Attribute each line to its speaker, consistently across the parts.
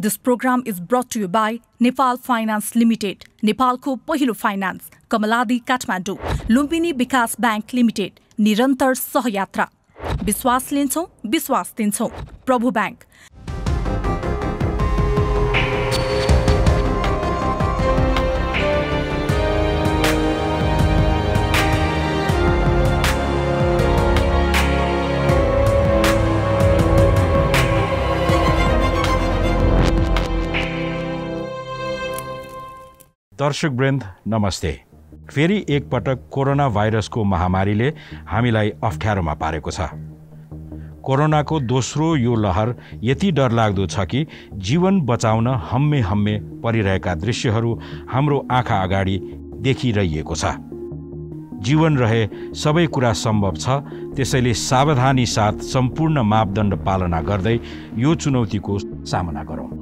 Speaker 1: This program is brought to by Nepal finance limited नेपालको पहिलो finance कमलादी Kathmandu Lumbini विकास ब्याङ्क लिमिटेड निरन्तर सहयात्रा विश्वास लिन्छौँ विश्वास दिन्छौँ प्रभु ब्याङ्क
Speaker 2: दर्शक वृन्द नमस्ते फेरि एकपटक कोरोना भाइरसको महामारीले हामीलाई अप्ठ्यारोमा पारेको छ कोरोनाको दोस्रो यो लहर यति डरलाग्दो छ कि जीवन बचाउन हम्मे हम्मे परिरहेका दृश्यहरू हाम्रो आँखा अगाडि देखिरहेको छ जीवन रहे सबै कुरा सम्भव छ त्यसैले सावधानी साथ सम्पूर्ण मापदण्ड पालना गर्दै यो चुनौतीको सामना गरौँ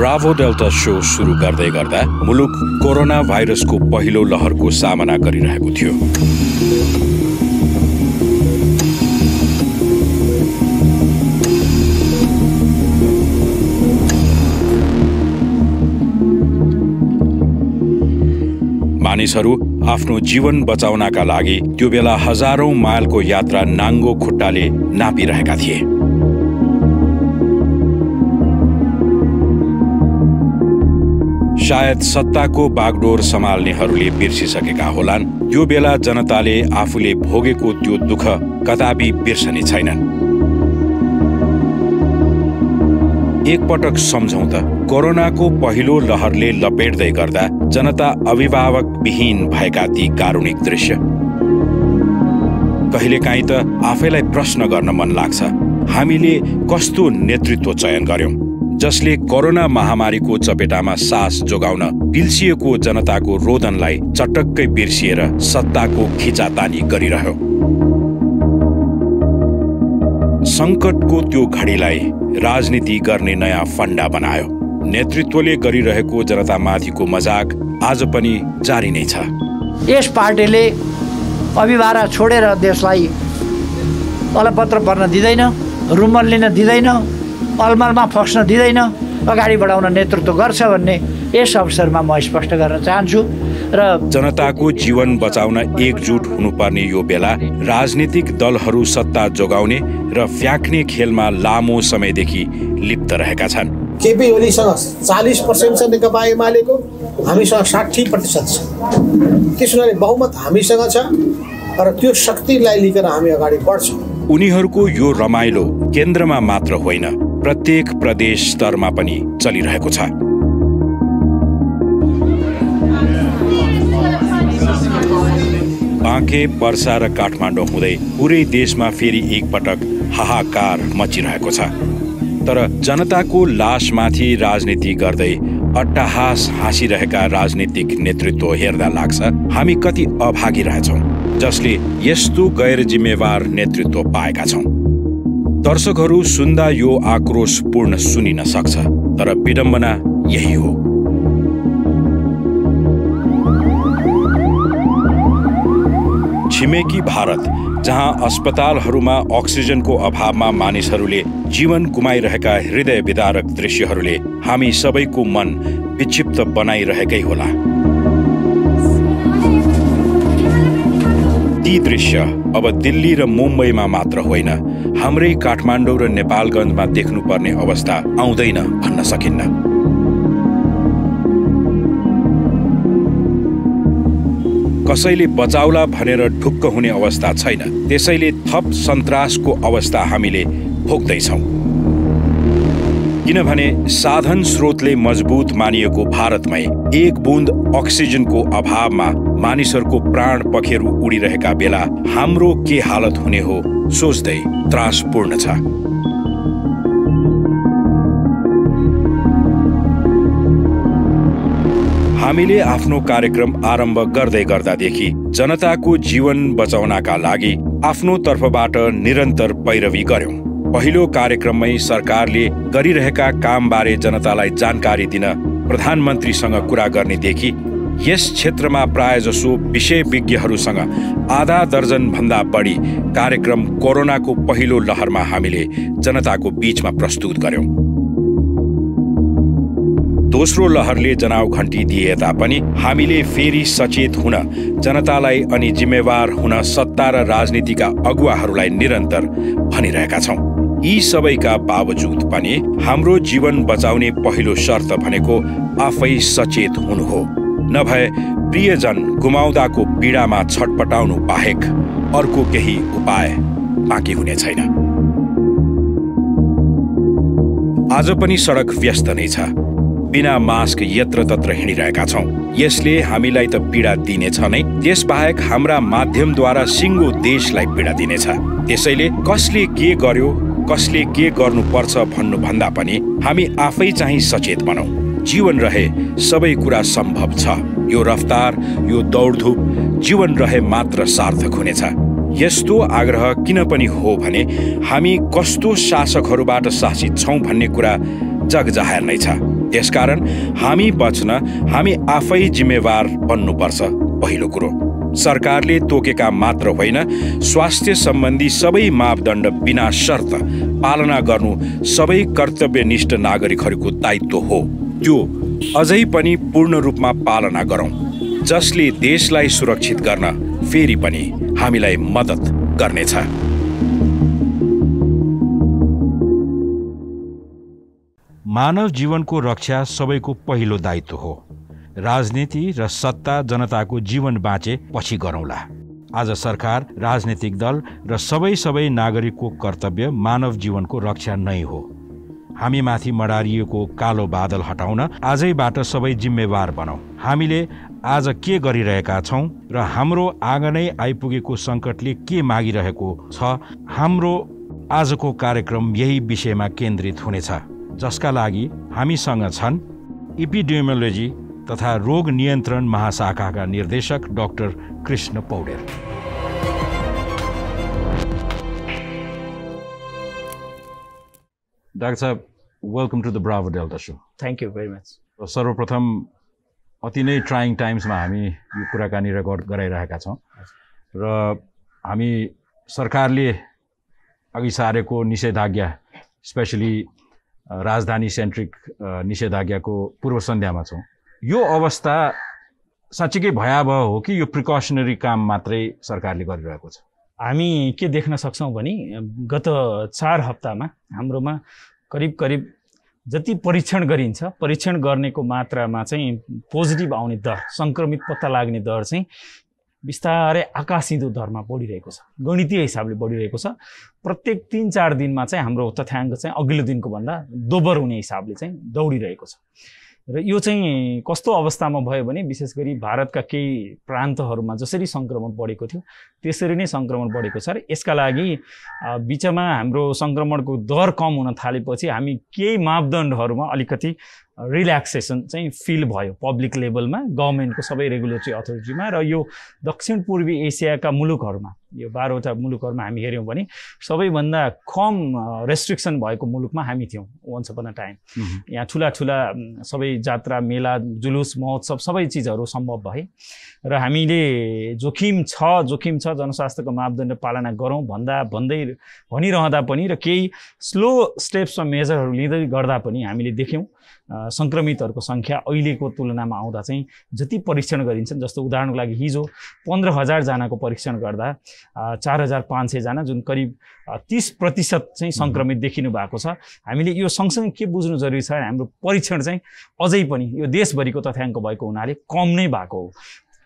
Speaker 2: ब्राभो डेल्टा सो सुरु गर्दै गर्दा मुलुक कोरोना भाइरसको पहिलो लहरको सामना गरिरहेको थियो मानिसहरू आफ्नो जीवन बचाउनका लागि त्यो बेला हजारौं माइलको यात्रा नाङ्गो खुट्टाले नापिरहेका थिए सायद सत्ताको बागडोर सम्हाल्नेहरूले बिर्सिसकेका होलान् यो बेला जनताले आफूले भोगेको त्यो दुःख कदापि बिर्सने छैनन् एकपटक सम्झौँ त कोरोनाको पहिलो लहरले लपेट्दै गर्दा जनता अभिभावक विहीन भएका ती कारुणिक दृश्य कहिलेकाहीँ त आफैलाई प्रश्न गर्न मन लाग्छ हामीले कस्तो नेतृत्व चयन गर्यौं जसले कोरोना महामारीको चपेटामा सास जोगाउन पिल्सिएको जनताको रोदनलाई चटक्कै बिर्सिएर सत्ताको खिचातानी गरिरह्यो सङ्कटको त्यो घडीलाई राजनीति गर्ने नयाँ फन्डा बनायो नेतृत्वले गरिरहेको जनतामाथिको मजाक आज पनि जारी नै छ
Speaker 1: यस पार्टीले अभिभारा छोडेर देशलाई अलपत्र पर्न दिँदैन रुमल लिन दिँदैन अलमलमा फस्न दिँदैन अगाडि बढाउन नेतृत्व गर्छ भन्ने यस अवसरमा म स्पष्ट गर्न चाहन्छु
Speaker 2: र जनताको जीवन बचाउन एकजुट हुनुपर्ने यो बेला राजनीतिक दलहरू सत्ता जोगाउने र फ्याँक्ने खेलमा लामो समयदेखि लिप्त रहेका छन् केपी ओलीसँग चालिस पर्सेन्ट छ नेकपा एमालेको हामीसँग साठी प्रतिशत छ त्यस हुनाले बहुमत हामीसँग छ र त्यो शक्तिलाई लिएर हामी अगाडि बढ्छौँ उनीहरूको यो रमाइलो केन्द्रमा मात्र होइन प्रत्येक प्रदेश स्तरमा पनि चलिरहेको छ बाँके वर्षा र काठमाडौँ हुँदै पुरै देशमा फेरि एकपटक हाहाकार मचिरहेको छ तर जनताको लासमाथि राजनीति गर्दै अट्टाहास हाँसिरहेका राजनीतिक नेतृत्व हेर्दा लाग्छ हामी कति अभागी रहेछौँ जसले यस्तो गैर जिम्मेवार नेतृत्व पाएका छौँ दर्शकहरू सुन्दा यो आक्रोश पूर्ण सुनिन सक्छ तर विडम्बना यही हो छिमेकी भारत जहाँ अस्पतालहरूमा अक्सिजनको अभावमा मानिसहरूले जीवन गुमाइरहेका हृदय विदारक दृश्यहरूले हामी सबैको मन विक्षिप्त बनाइरहेकै होला ती दृश्य अब दिल्ली र मुम्बईमा मात्र होइन हाम्रै काठमाडौँ र नेपालगञ्जमा देख्नुपर्ने अवस्था आउँदैन भन्न सकिन्न कसैले बचाउला भनेर ढुक्क हुने अवस्था छैन त्यसैले थप सन्तासको अवस्था हामीले भोग्दैछौँ किनभने साधन स्रोतले मजबुत मानिएको भारतमै एक बुन्द अक्सिजनको अभावमा मानिसहरूको प्राण पखेरु उडिरहेका बेला हाम्रो के हालत हुने हो सोच्दै त्रासपूर्ण छ हामीले आफ्नो कार्यक्रम आरम्भ गर्दै गर्दादेखि जनताको जीवन बचाउनका लागि आफ्नो तर्फबाट निरन्तर पैरवी गर्यौं पहिलो कार्यक्रममै सरकारले गरिरहेका कामबारे जनतालाई जानकारी दिन प्रधानमन्त्रीसँग कुरा गर्नेदेखि यस क्षेत्रमा प्रायजसो विषयविज्ञहरूसँग आधा दर्जनभन्दा बढी कार्यक्रम कोरोनाको पहिलो लहरमा हामीले जनताको बीचमा प्रस्तुत गर्यौँ दोस्रो लहरले जनाउ घन्टी दिए तापनि हामीले फेरि सचेत हुन जनतालाई अनि जिम्मेवार हुन सत्ता र राजनीतिका अगुवाहरूलाई निरन्तर भनिरहेका छौँ यी सबैका बावजुद पनि हाम्रो जीवन बचाउने पहिलो शर्त भनेको आफै सचेत हुनु हो नभए प्रियजन गुमाउँदाको पीडामा छटपटाउनु बाहेक अर्को केही उपाय बाँकी हुने छैन आज पनि सडक व्यस्त नै छ बिना मास्क यत्रतत्र हिँडिरहेका छौँ यसले हामीलाई त पीडा दिनेछ नै त्यसबाहेक हाम्रा माध्यमद्वारा सिङ्गो देशलाई पीडा दिनेछ त्यसैले कसले के गर्यो कसले के गर्नुपर्छ भन्नुभन्दा पनि हामी आफै चाहिँ सचेत बनाऊ जीवन रहे सबै कुरा सम्भव छ यो रफ्तार यो दौडधुप जीवन रहे मात्र सार्थक हुनेछ यस्तो आग्रह किन पनि हो भने हामी कस्तो शासकहरूबाट शासित छौँ भन्ने कुरा जगजाहेर नै छ यसकारण हामी बच्न हामी आफै जिम्मेवार बन्नुपर्छ पहिलो कुरो सरकारले तोकेका मात्र होइन स्वास्थ्य सम्बन्धी सबै मापदण्ड बिना शर्त पालना गर्नु सबै कर्तव्यनिष्ठ नागरिकहरूको दायित्व हो त्यो अझै पनि पूर्ण रूपमा पालना गरौँ जसले देशलाई सुरक्षित गर्न फेरि पनि हामीलाई मद्दत गर्नेछ मानव जीवनको रक्षा सबैको पहिलो दायित्व हो राजनीति र सत्ता जनताको जीवन बाँचे पछि गरौँला आज सरकार राजनीतिक दल र सबै सबै नागरिकको कर्तव्य मानव जीवनको रक्षा नै हो हामीमाथि मडारिएको कालो बादल हटाउन आजैबाट सबै जिम्मेवार बनाऊ हामीले आज के गरिरहेका छौँ र हाम्रो आँगनै आइपुगेको सङ्कटले के मागिरहेको छ हाम्रो आजको कार्यक्रम यही विषयमा केन्द्रित हुनेछ जसका लागि हामीसँग छन् इपिडेमियोलोजी तथा रोग नियन्त्रण महाशाखाका निर्देशक डाक्टर कृष्ण पौडेल डाक्टर साहब welcome to the bravo delta so
Speaker 1: thank you very much
Speaker 2: सर्वप्रथम अति नै ट्राइङ टाइम्समा हामी यो कुराकानी रेकर्ड गराइरहेका छौँ र हामी सरकारले अघि सारेको निषेधाज्ञा स्पेसली राजधानी सेन्ट्रिक निषेधाज्ञाको पूर्व सन्ध्यामा छौँ यो अवस्था साँच्चीकै भयावह हो कि यो प्रिकसनरी काम मात्रै सरकारले गरिरहेको छ
Speaker 1: हामी के देख्न सक्छौँ भने गत चार हप्तामा हाम्रोमा करिब करिब जति परीक्षण गरिन्छ परीक्षण गर्नेको मात्रामा चाहिँ पोजिटिभ आउने दर सङ्क्रमित पत्ता लाग्ने दर चाहिँ बिस्तारै आकाशिँदो दरमा बढिरहेको छ गणितीय हिसाबले बढिरहेको छ प्रत्येक तिन चार दिनमा चाहिँ हाम्रो तथ्याङ्क चाहिँ अघिल्लो दिनको भन्दा दोब्बर हुने हिसाबले चाहिँ दौडिरहेको छ र यो चाहिँ कस्तो अवस्थामा भयो भने विशेष गरी भारतका केही प्रान्तहरूमा जसरी सङ्क्रमण बढेको थियो त्यसरी नै सङ्क्रमण बढेको छ र यसका लागि बिचमा हाम्रो सङ्क्रमणको दर कम हुन थालेपछि हामी केही मापदण्डहरूमा अलिकति रिल्याक्सेसन चाहिँ फिल भयो पब्लिक लेभलमा गभर्मेन्टको सबै रेगुलेटरी अथोरिटीमा र यो दक्षिण पूर्वी एसियाका मुलुकहरूमा यो बाह्रवटा मुलुकहरूमा हामी हेऱ्यौँ भने सबैभन्दा कम रेस्ट्रिक्सन भएको मुलुकमा हामी थियौँ वन्स अपन अ टाइम यहाँ ठुला ठुला सबै जात्रा मेला जुलुस महोत्सव सबै चिजहरू सम्भव भए र हामीले जोखिम छ जोखिम छ जनस्वास्थ्यको मापदण्ड पालना गरौँ भन्दा भन्दै भनिरहँदा पनि र केही स्लो स्टेप्समा मेजरहरू लिँदै गर्दा पनि हामीले देख्यौँ सङ्क्रमितहरूको सङ्ख्या अहिलेको तुलनामा आउँदा चाहिँ जति परीक्षण गरिन्छन् जस्तो उदाहरणको लागि हिजो पन्ध्र हजारजनाको परीक्षण गर्दा चार हजार पाँच सयजना जुन करिब तिस प्रतिशत चाहिँ सङ्क्रमित देखिनु भएको छ हामीले यो सँगसँगै के बुझ्नु जरुरी छ हाम्रो परीक्षण चाहिँ अझै पनि यो देशभरिको तथ्याङ्क भएको हुनाले कम नै भएको हो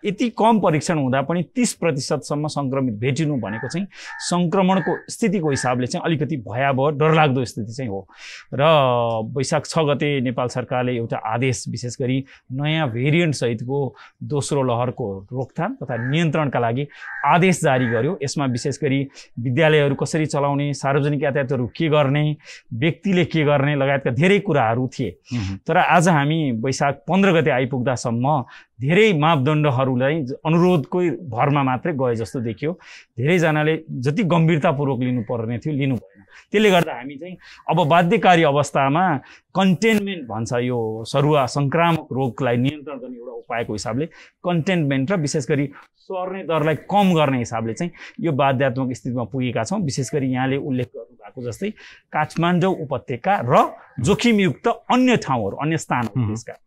Speaker 1: यति कम परीक्षण हुँदा पनि तिस प्रतिशतसम्म सङ्क्रमित भेटिनु भनेको चाहिँ सङ्क्रमणको स्थितिको हिसाबले चाहिँ अलिकति भयावह डरलाग्दो स्थिति चाहिँ हो र वैशाख छ गते नेपाल सरकारले एउटा आदेश विशेष गरी नयाँ भेरिएन्टसहितको दोस्रो लहरको रोकथाम तथा नियन्त्रणका लागि आदेश जारी गर्यो यसमा विशेष गरी विद्यालयहरू कसरी चलाउने सार्वजनिक यातायातहरू के गर्ने व्यक्तिले के गर्ने लगायतका धेरै कुराहरू थिए तर आज हामी वैशाख पन्ध्र गते आइपुग्दासम्म धेरै मापदण्डहरूलाई अनुरोधकै भरमा मात्रै गए जस्तो देखियो धेरैजनाले जति गम्भीरतापूर्वक लिनुपर्ने थियो लिनु भएन त्यसले गर्दा हामी चाहिँ अब बाध्यकारी अवस्थामा कन्टेन्मेन्ट भन्छ यो सरुवा सङ्क्रामक रोगलाई नियन्त्रण गर्ने एउटा उपायको हिसाबले कन्टेन्मेन्ट र विशेष गरी सर्ने दरलाई कम गर्ने हिसाबले चाहिँ यो बाध्यात्मक स्थितिमा पुगेका छौँ विशेष गरी यहाँले उल्लेख गर्नुभएको जस्तै काठमाडौँ उपत्यका र जोखिमयुक्त
Speaker 2: अन्य ठाउँहरू अन्य स्थानहरू त्यसका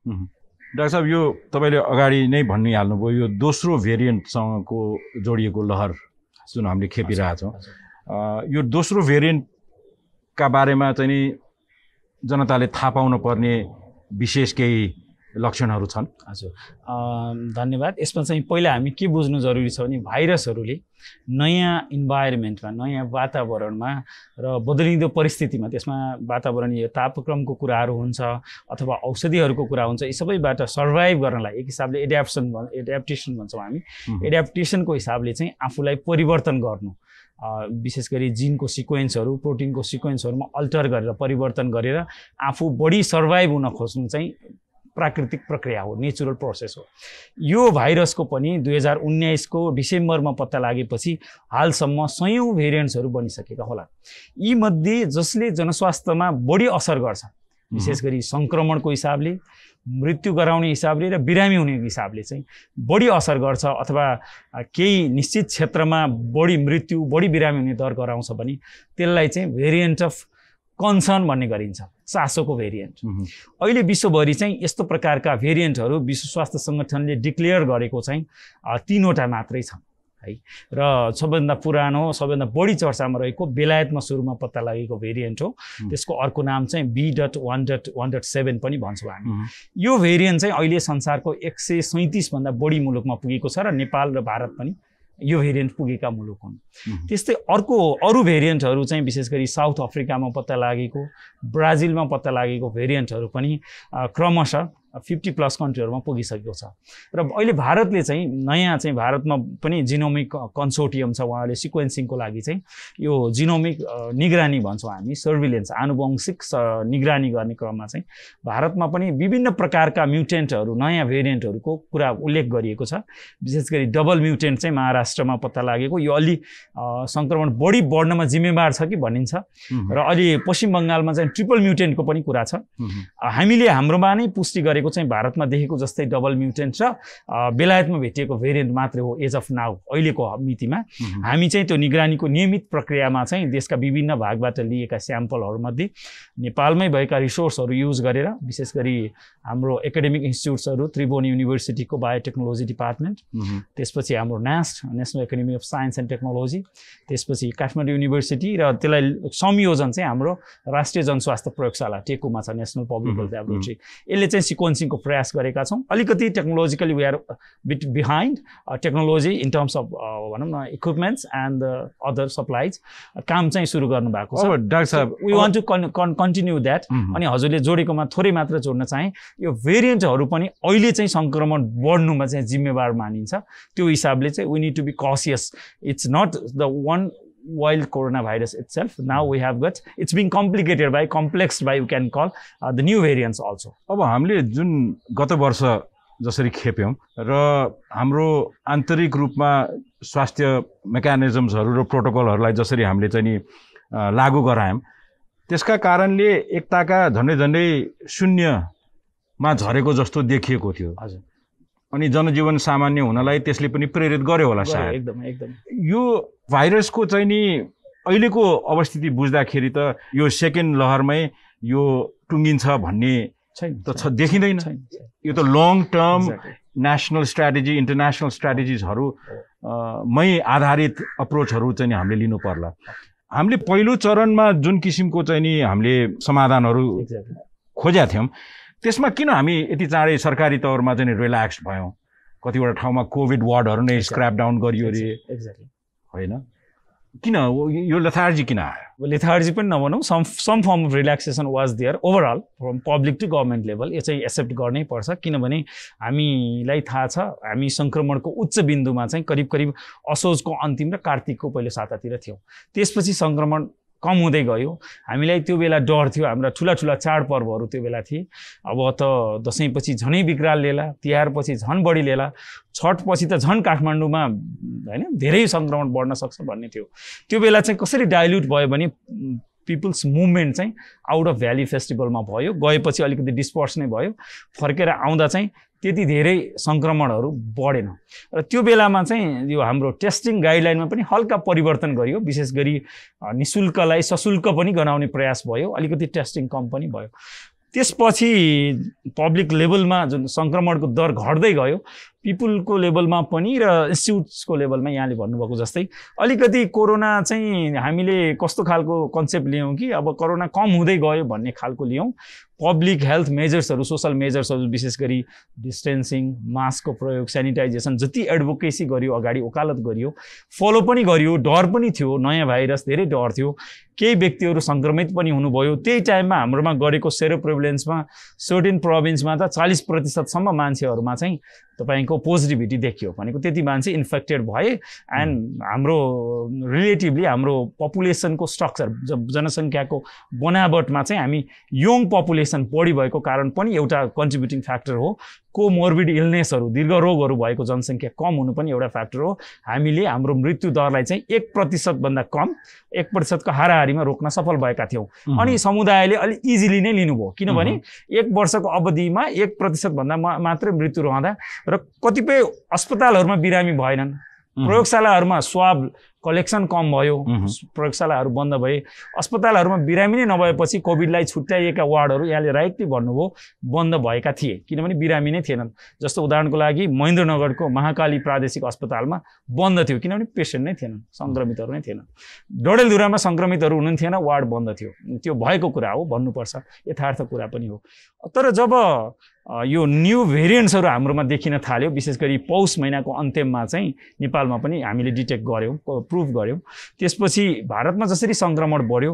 Speaker 2: डाक्टर साहब यो तपाईँले अगाडि नै भनिहाल्नुभयो यो दोस्रो भेरिएन्टसँगको जोडिएको लहर जुन हामीले खेपिरहेछौँ यो दोस्रो भेरिएन्टका बारेमा चाहिँ नि जनताले थाहा पर्ने विशेष केही लक्षणहरू छन् हजुर
Speaker 1: धन्यवाद यसमा चाहिँ पहिला हामी के बुझ्नु जरुरी छ भने भाइरसहरूले नयाँ इन्भाइरोमेन्टमा नयाँ वातावरणमा र बदलिँदो परिस्थितिमा त्यसमा वातावरणीय तापक्रमको कुराहरू हुन्छ अथवा औषधिहरूको कुरा हुन्छ यी सबैबाट सर्भाइभ गर्नलाई एक हिसाबले एड्याप्सन भन् एड्याप्टेसन भन्छौँ हामी एड्याप्टेसनको हिसाबले चाहिँ आफूलाई परिवर्तन गर्नु विशेष गरी जिनको सिक्वेन्सहरू प्रोटिनको सिक्वेन्सहरूमा अल्टर गरेर परिवर्तन गरेर आफू बढी सर्भाइभ हुन खोज्नु चाहिँ प्राकृतिक प्रक्रिया हो नेचुरल प्रोसेस हो यो भाइरसको पनि दुई हजार उन्नाइसको डिसेम्बरमा पत्ता लागेपछि हालसम्म सयौँ भेरिएन्ट्सहरू बनिसकेका होला यीमध्ये जसले जनस्वास्थ्यमा बढी असर गर्छ विशेष गरी सङ्क्रमणको हिसाबले मृत्यु गराउने हिसाबले र बिरामी हुने हिसाबले चाहिँ बढी असर गर्छ अथवा केही निश्चित क्षेत्रमा बढी मृत्यु बढी बिरामी हुने दर गराउँछ भने त्यसलाई चाहिँ भेरिएन्ट अफ कन्सर्न भन्ने गरिन्छ चासोको भेरिएन्ट अहिले विश्वभरि चाहिँ यस्तो प्रकारका भेरिएन्टहरू विश्व स्वास्थ्य सङ्गठनले डिक्लेयर गरेको चाहिँ तिनवटा मात्रै छन् है र सबैभन्दा पुरानो सबैभन्दा बढी चर्चामा रहेको बेलायतमा सुरुमा पत्ता लागेको भेरिएन्ट हो त्यसको अर्को नाम चाहिँ B dot one dot one dot seven पनि भन्छौँ हामी यो भेरिएन्ट चाहिँ अहिले संसारको एक सय सैँतिसभन्दा बढी मुलुकमा पुगेको छ र नेपाल र भारत पनि यो भेरिएन्ट पुगेका मुलुक हुन् त्यस्तै अर्को अरू भेरिएन्टहरू चाहिँ विशेष गरी साउथ अफ्रिकामा पत्ता लागेको ब्राजिलमा पत्ता लागेको भेरिएन्टहरू पनि क्रमशः फिफ्टी प्लस कन्ट्रीहरूमा पुगिसकेको छ र अहिले भारतले चाहिँ नयाँ चाहिँ भारतमा पनि जिनोमिक कन्सोर्टियम छ उहाँले सिक्वेन्सिङको लागि चाहिँ यो जिनोमिक निगरानी भन्छौँ हामी सर्भिलेन्स आनुवंशिक निगरानी गर्ने क्रममा चाहिँ भारतमा पनि विभिन्न प्रकारका म्युटेन्टहरू नयाँ भेरिएन्टहरूको कुरा उल्लेख गरिएको छ विशेष गरी डबल म्युटेन्ट चाहिँ महाराष्ट्रमा पत्ता लागेको यो अलि सङ्क्रमण बढी बढ्नमा जिम्मेवार छ कि भनिन्छ र अलि पश्चिम बङ्गालमा चाहिँ ट्रिपल म्युटेन्टको पनि कुरा छ हामीले हाम्रोमा नै पुष्टि गरेको भनेको चाहिँ भारतमा देखेको जस्तै डबल म्युटेन्ट र बेलायतमा भेटिएको भेरिएन्ट मात्रै हो एज अफ नाउ अहिलेको मितिमा हामी चाहिँ त्यो निगरानीको नियमित प्रक्रियामा चाहिँ देशका विभिन्न भागबाट लिएका स्याम्पलहरूमध्ये नेपालमै भएका रिसोर्सहरू युज गरेर विशेष गरी हाम्रो एकाडेमिक इन्स्टिट्युट्सहरू त्रिभुवन युनिभर्सिटीको बायोटेक्नोलोजी डिपार्टमेन्ट त्यसपछि हाम्रो NAST national academy of science and technology त्यसपछि काठमाडौँ युनिभर्सिटी र त्यसलाई संयोजन चाहिँ हाम्रो राष्ट्रिय जनस्वास्थ्य प्रयोगशाला टेकुमा छ नेसनल पब्लिक हेल्थ ल्याबोरेटरी यसले चाहिँ सिको सिक्वेन्सिङको प्रयास गरेका छौँ अलिकति technologically we are bit behind technology in terms of भनौँ न इक्विपमेन्ट्स एन्ड अदर सप्लाइज काम चाहिँ सुरु गर्नुभएको छ डाक्टर साहब we want to con continue that अनि हजुरले जोडेकोमा थोरै मात्र जोड्न चाहे यो भेरिएन्टहरू पनि अहिले चाहिँ सङ्क्रमण बढ्नुमा चाहिँ जिम्मेवार मानिन्छ त्यो हिसाबले चाहिँ we need to be cautious it's not the one corona coronavirus itself. Now we have got it's being complicated by, complex by you can
Speaker 2: call uh, the new variants also. अब हामीले जुन गत वर्ष जसरी खेप्यौँ र हाम्रो आन्तरिक रूपमा स्वास्थ्य मेकानिजम्सहरू र प्रोटोकलहरूलाई जसरी हामीले चाहिँ नि लागू गरायौँ त्यसका कारणले एकताका झन्डै झन्डै शून्यमा झरेको जस्तो देखिएको थियो हजुर अनि जनजीवन सामान्य हुनलाई त्यसले पनि प्रेरित गर्यो होला सायद एकदम एकदम यो भाइरसको चाहिँ नि अहिलेको अवस्थिति बुझ्दाखेरि त यो सेकेन्ड लहरमै यो टुङ्गिन्छ भन्ने त छ देखिँदैन यो त long term national strategy international स्ट्राटेजिजहरू मै आधारित अप्रोचहरू चाहिँ हामीले लिनु पर्ला हामीले पहिलो चरणमा जुन किसिमको चाहिँ नि हामीले समाधानहरू खोजेका थियौँ त्यसमा किन हामी यति चाँडै सरकारी तौरमा चाहिँ रिल्याक्स भयौँ कतिवटा ठाउँमा कोभिड वार्डहरू नै स्क्र्याप डाउन गरियो अरे होइन किन यो लेथार्जी किन आयो लेथार्जी पनि नभनौँ some some form of relaxation was there
Speaker 1: overall from public to government level यो चाहिँ एक्सेप्ट गर्नै पर्छ किनभने हामीलाई थाहा छ हामी सङ्क्रमणको उच्च बिन्दुमा चाहिँ करिब करिब असोजको अन्तिम र कार्तिकको पहिलो सातातिर थियौँ त्यसपछि सङ्क्रमण कम हुँदै गयो हामीलाई त्यो बेला डर थियो हाम्रा ठुला ठुला चाडपर्वहरू त्यो बेला थिए अब त दसैँपछि झनै बिग्राल लेला तिहारपछि झन् बढी लेला छठपछि त झन् काठमाडौँमा होइन धेरै सङ्क्रमण बढ्न सक्छ भन्ने थियो त्यो बेला चाहिँ कसरी डाइल्युट भयो भने पिपुल्स मुभमेन्ट चाहिँ आउट अफ भ्याली फेस्टिभलमा भयो गएपछि अलिकति डिस्पर्स नै भयो फर्केर आउँदा चाहिँ त्यति धेरै सङ्क्रमणहरू बढेन र त्यो बेलामा चाहिँ यो हाम्रो टेस्टिङ गाइडलाइनमा पनि हल्का परिवर्तन गरियो विशेष गरी नि शुल्कलाई सशुल्क पनि गराउने प्रयास भयो अलिकति टेस्टिङ कम पनि भयो त्यसपछि पब्लिक लेभलमा जुन सङ्क्रमणको दर घट्दै गयो पिपुलको लेभलमा पनि र इन्स्टिच्युट्सको लेभलमा यहाँले भन्नुभएको जस्तै अलिकति कोरोना चाहिँ हामीले कस्तो खालको कन्सेप्ट लियौँ कि अब कोरोना कम हुँदै गयो भन्ने खालको लियौँ पब्लिक हेल्थ मेजर्सहरू सोसल मेजर्सहरू विशेष गरी डिस्टेन्सिङ मास्कको प्रयोग सेनिटाइजेसन जति एडभोकेसी गरियो अगाडि ओकालत गरियो फलो पनि गरियो डर पनि थियो नयाँ भाइरस धेरै डर थियो केही व्यक्तिहरू सङ्क्रमित पनि हुनुभयो त्यही टाइममा हाम्रोमा गरेको सेरो प्रिभिलेन्समा सर्टेन प्रोभिन्समा त चालिस प्रतिशतसम्म मान्छेहरूमा चाहिँ तपाईँको पोजिटिभिटी देखियो भनेको त्यति मान्छे इन्फेक्टेड भए एन्ड हाम्रो रिलेटिभली हाम्रो पपुलेसनको स्ट्रक्चर जनसङ्ख्याको बनावटमा चाहिँ हामी यङ पपुलेसन बढी भएको कारण पनि एउटा कन्ट्रिब्युटिङ फ्याक्टर हो को कोमोर्बिड इलनेसहरू दीर्घ रोगहरू भएको जनसङ्ख्या कम हुनु पनि एउटा फ्याक्टर हो हामीले हाम्रो मृत्यु दरलाई चाहिँ एक प्रतिशतभन्दा कम एक प्रतिशतको हाराहारीमा रोक्न सफल भएका थियौँ अनि समुदायले अलिक इजिली नै लिनुभयो किनभने एक वर्षको अवधिमा एक प्रतिशतभन्दा मा मात्रै मृत्यु रहँदा र कतिपय अस्पतालहरूमा बिरामी भएनन् प्रयोगशालाहरूमा स्वाब कलेक्सन कम भयो प्रयोगशालाहरू बन्द भए अस्पतालहरूमा बिरामी नै नभएपछि कोभिडलाई छुट्याइएका वार्डहरू यहाँले राइटली भन्नुभयो बन्द भएका थिए किनभने बिरामी नै थिएनन् जस्तो उदाहरणको लागि महेन्द्रनगरको महाकाली प्रादेशिक अस्पतालमा बन्द थियो किनभने पेसेन्ट नै थिएनन् सङ्क्रमितहरू नै थिएनन् डडेलधुरामा सङ्क्रमितहरू हुनुहुन्थेन वार्ड बन्द थियो त्यो भएको कुरा हो भन्नुपर्छ यथार्थ कुरा पनि हो तर जब यो न्यू भेरिएन्ट्सहरू हाम्रोमा देखिन थाल्यो विशेष गरी पौष महिनाको अन्त्यमा चाहिँ नेपालमा पनि हामीले डिटेक्ट गऱ्यौँ प्रुभ गऱ्यौँ त्यसपछि भारतमा जसरी सङ्क्रमण बढ्यो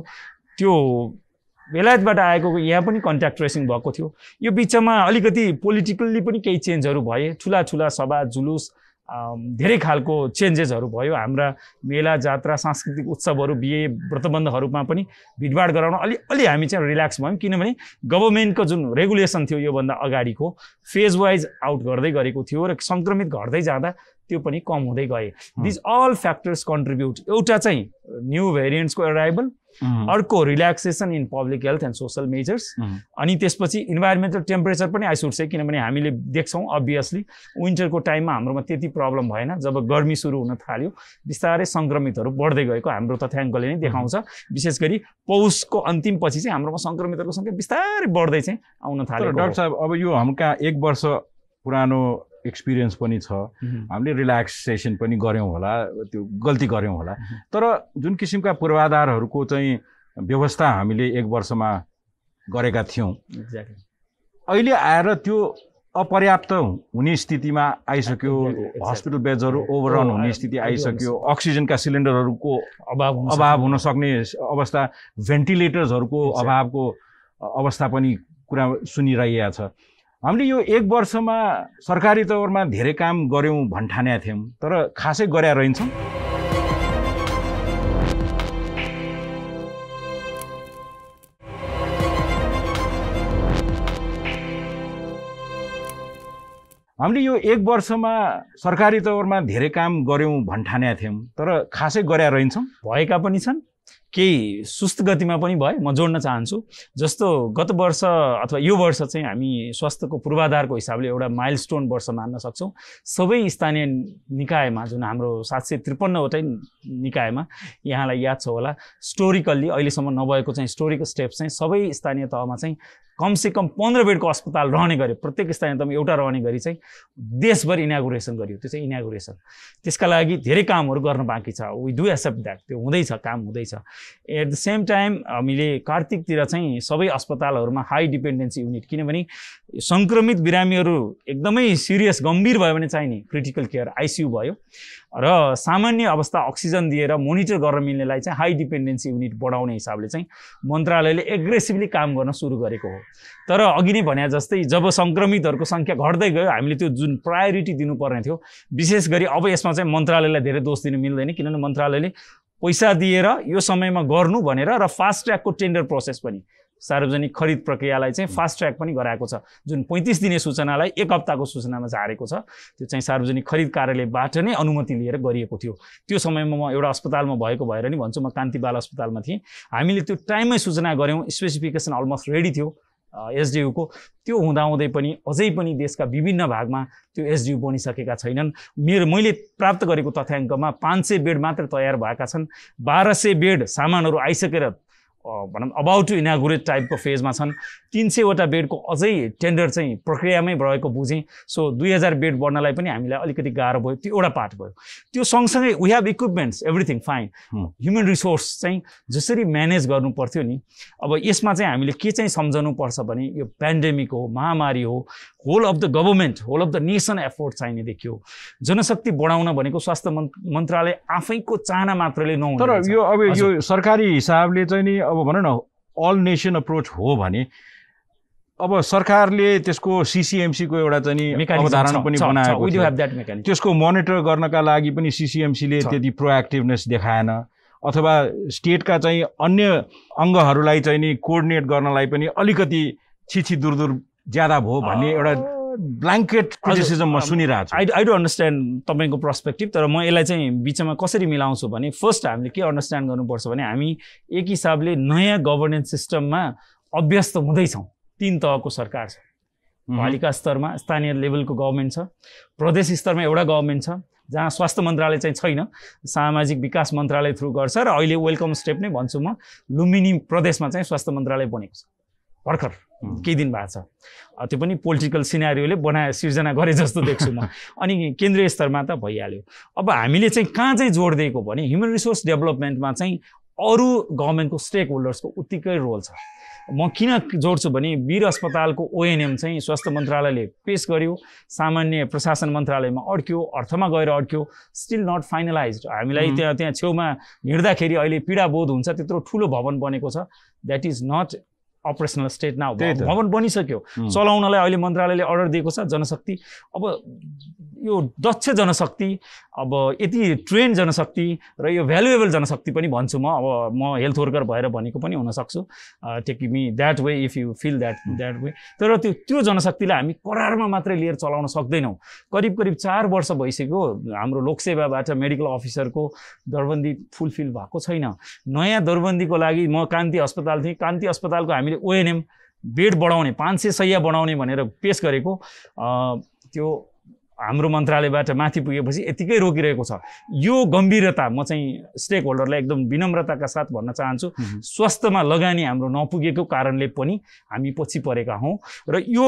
Speaker 1: त्यो बेलायतबाट आएको यहाँ पनि कन्ट्याक्ट ट्रेसिङ भएको थियो यो बिचमा अलिकति पोलिटिकल्ली पनि केही चेन्जहरू भए ठुला ठुला सभा जुलुस धेरै खालको चेन्जेसहरू भयो हाम्रा मेला जात्रा सांस्कृतिक उत्सवहरू बिहे व्रतबन्धहरूमा पनि भिडभाड गराउन अलि अलि हामी चाहिँ रिल्याक्स भयौँ किनभने गभर्मेन्टको जुन रेगुलेसन थियो योभन्दा अगाडिको फेज वाइज आउट गर्दै गरेको थियो र सङ्क्रमित घट्दै जाँदा त्यो पनि कम हुँदै गए दिज अल फ्याक्टर्स कन्ट्रिब्युट एउटा चाहिँ न्यू भेरिएन्ट्सको एराइभल अर्को relaxation in public health and social measures अनि त्यसपछि इन्भाइरोमेन्टल टेम्परेचर पनि आइसुट्छ किनभने हामीले देख्छौँ अभियसली विन्टरको टाइममा हाम्रोमा त्यति प्रब्लम भएन जब गर्मी सुरु हुन थाल्यो बिस्तारै सङ्क्रमितहरू बढ्दै गएको हाम्रो तथ्याङ्कले नै देखाउँछ विशेष गरी पौषको अन्तिम पछि चाहिँ हाम्रोमा सङ्क्रमितहरूको सङ्ख्या बिस्तारै
Speaker 2: बढ्दै चाहिँ आउन थाल्यो डाक्टर साहब अब यो हाम्रो कहाँ एक वर्ष पुरानो एक्सपिरियन्स पनि छ हामीले रिल्याक्सेसन पनि गऱ्यौँ होला त्यो गल्ती गऱ्यौँ होला तर जुन किसिमका पूर्वाधारहरूको चाहिँ व्यवस्था हामीले एक वर्षमा गरेका थियौँ अहिले आएर त्यो अपर्याप्त हुने स्थितिमा आइसक्यो हस्पिटल बेडहरू ओभररन हुने स्थिति आइसक्यो अक्सिजनका सिलिन्डरहरूको अभाव अभाव हुन सक्ने अवस्था भेन्टिलेटर्सहरूको अभावको अवस्था पनि कुरा सुनिरहेको छ हामीले यो एक वर्षमा सरकारी तौरमा धेरै काम गऱ्यौँ भन्ठानेका थियौँ तर खासै गरे रहन्छौँ हामीले यो एक वर्षमा सरकारी तौरमा धेरै काम गऱ्यौँ भन्ठानेका थियौँ तर खासै गरे रहन्छौँ
Speaker 1: भएका पनि छन् केही सुस्त गतिमा पनि भए म जोड्न चाहन्छु जस्तो गत वर्ष अथवा यो वर्ष चाहिँ हामी स्वास्थ्यको पूर्वाधारको हिसाबले एउटा माइलस्टोन वर्ष मान्न सक्छौँ सबै स्थानीय निकायमा जुन हाम्रो सात सय त्रिपन्नवटै निकायमा यहाँलाई याद छ होला स्टोरिकल्ली अहिलेसम्म नभएको चाहिँ स्टोरीको स्टेप चाहिँ सबै स्थानीय तहमा चाहिँ कमसेकम पन्ध्र बेडको अस्पताल रहने गर्यो प्रत्येक स्थानमा एउटा रहने गरी चाहिँ देशभरि इनागुरेसन गरियो त्यो चाहिँ इनागुरेसन त्यसका लागि धेरै कामहरू गर्न बाँकी छ वी डु एक्सेप्ट द्याट त्यो हुँदैछ काम हुँदैछ एट द सेम टाइम हामीले कार्तिकतिर चाहिँ सबै अस्पतालहरूमा हाई डिपेन्डेन्सी युनिट किनभने सङ्क्रमित बिरामीहरू एकदमै सिरियस गम्भीर भयो भने चाहिने क्रिटिकल केयर आइसियु भयो र सामान्य अवस्था अक्सिजन दिएर मोनिटर गर्न मिल्नेलाई चाहिँ हाई डिपेन्डेन्सी युनिट बढाउने हिसाबले चाहिँ मन्त्रालयले एग्रेसिभली काम गर्न सुरु गरेको हो तर अघि नै भने जस्तै जब सङ्क्रमितहरूको सङ्ख्या घट्दै गयो हामीले त्यो जुन प्रायोरिटी दिनुपर्ने थियो विशेष गरी अब यसमा चाहिँ मन्त्रालयलाई धेरै दोष दिनु मिल्दैन किनभने मन्त्रालयले पैसा दिएर यो समयमा गर्नु भनेर र फास्ट ट्र्याकको टेन्डर प्रोसेस पनि सार्वजनिक खरिद प्रक्रियालाई चाहिँ फास्ट ट्र्याक पनि गराएको छ जुन पैँतिस दिने सूचनालाई एक हप्ताको सूचनामा झारेको छ त्यो चाहिँ सार्वजनिक खरिद कार्यालयबाट नै अनुमति लिएर गरिएको थियो त्यो समयमा म एउटा अस्पतालमा भएको भएर नि भन्छु म कान्ति बाल अस्पतालमा थिएँ हामीले त्यो टाइममै सूचना गऱ्यौँ स्पेसिफिकेसन अलमोस्ट रेडी थियो एसडियुको त्यो हुँदाहुँदै पनि अझै पनि देशका विभिन्न भागमा त्यो एसडियु बनिसकेका छैनन् मेरो मैले प्राप्त गरेको तथ्याङ्कमा पाँच सय बेड मात्र तयार भएका छन् बाह्र सय बेड सामानहरू आइसकेर भनौँ अबाउट टु इनागुरेट टाइपको फेजमा छन् तिन सयवटा बेडको अझै टेन्डर चाहिँ प्रक्रियामै रहेको बुझेँ सो दुई हजार बेड बढ्नलाई पनि हामीलाई अलिकति गाह्रो भयो त्यो एउटा पार्ट भयो त्यो सँगसँगै we have equipments everything fine human resource चाहिँ जसरी म्यानेज गर्नु पर्थ्यो नि अब यसमा चाहिँ हामीले के चाहिँ सम्झनुपर्छ भने यो पेन्डेमिक हो महामारी हो whole of the government whole of the nation effort चाहिने देखियो जनशक्ति बढाउन भनेको स्वास्थ्य मन्त्रालय आफैको चाहना मात्रले नहुन्छ तर यो अब यो
Speaker 2: सरकारी हिसाबले चाहिँ नि अब भनौँ न अल नेसन अप्रोच हो भने अब सरकारले त्यसको सिसिएमसीको एउटा चाहिँ अवधारणा पनि बनाएको त्यसको मोनिटर गर्नका लागि पनि सिसिएमसीले त्यति प्रोएक्टिभनेस देखाएन अथवा स्टेटका चाहिँ अन्य अङ्गहरूलाई चाहिँ नि कोर्डिनेट गर्नलाई पनि अलिकति छिछि दुर दुर ज्यादा भयो भन्ने एउटा ब्ल्याङ्केट क्रिटिसिजम म सुनिरहेको छु आई
Speaker 1: आई डोन्ट अन्डरस्ट्यान्ड तपाईँको पर्सपेक्टिभ तर म यसलाई चाहिँ बिचमा कसरी मिलाउँछु भने फर्स्ट हामीले के अन्डरस्ट्यान्ड गर्नुपर्छ भने हामी एक हिसाबले नयाँ गभर्नेन्स सिस्टममा अभ्यस्त हुँदैछौँ तिन तहको सरकार छ पालिका स्तरमा स्थानीय लेभलको गभर्मेन्ट छ प्रदेश स्तरमा एउटा गभर्मेन्ट छ जहाँ स्वास्थ्य मन्त्रालय चाहिँ छैन सामाजिक विकास मन्त्रालय थ्रु गर्छ र अहिले वेलकम स्टेप नै भन्छु म लुम्बिनी प्रदेशमा चाहिँ स्वास्थ्य मन्त्रालय बनेको छ भर्खर केही दिन भएको छ त्यो पनि पोलिटिकल सिनारीले बनाए सिर्जना गरे जस्तो देख्छु म अनि केन्द्रीय स्तरमा त भइहाल्यो अब हामीले चाहिँ कहाँ चाहिँ जोड दिएको भने ह्युमन रिसोर्स डेभलपमेन्टमा चाहिँ अरू गभर्मेन्टको स्टेक होल्डर्सको उत्तिकै रोल छ म किन जोड्छु भने वीर अस्पतालको ओएनएम चाहिँ स्वास्थ्य मन्त्रालयले पेस गर्यो सामान्य प्रशासन मन्त्रालयमा अड्क्यो अर्थमा गएर अड्क्यो स्टिल नट फाइनलाइज हामीलाई त्यहाँ त्यहाँ छेउमा हिँड्दाखेरि अहिले पीडाबोध हुन्छ त्यत्रो ठुलो भवन बनेको छ that is not operational state now भवन बनिसक्यो चलाउनलाई अहिले मन्त्रालयले अर्डर दिएको छ जनशक्ति अब यो दक्ष जनशक्ति अब यति ट्रेन जनशक्ति र यो भ्यालुएबल जनशक्ति पनि भन्छु म अब म हेल्थ वर्कर भएर भनेको पनि हुनसक्छु take me that way if you feel that that way तर त्यो त्यो जनशक्तिलाई हामी करारमा मात्रै लिएर चलाउन सक्दैनौँ करिब करिब चार वर्ष भइसक्यो हाम्रो लोकसेवाबाट मेडिकल अफिसरको दरबन्दी फुलफिल भएको छैन नयाँ दरबन्दीको लागि म कान्ति अस्पताल थिएँ कान्ति अस्पतालको हामी हामीले ओएनएम बेड बढाउने पाँच सय सय बढाउने भनेर पेस गरेको त्यो हाम्रो मन्त्रालयबाट माथि पुगेपछि यतिकै रोकिरहेको छ यो गम्भीरता म चाहिँ स्टेक होल्डरलाई एकदम विनम्रताका साथ भन्न चाहन्छु स्वास्थ्यमा लगानी हाम्रो नपुगेको कारणले पनि हामी पछि परेका हौँ र यो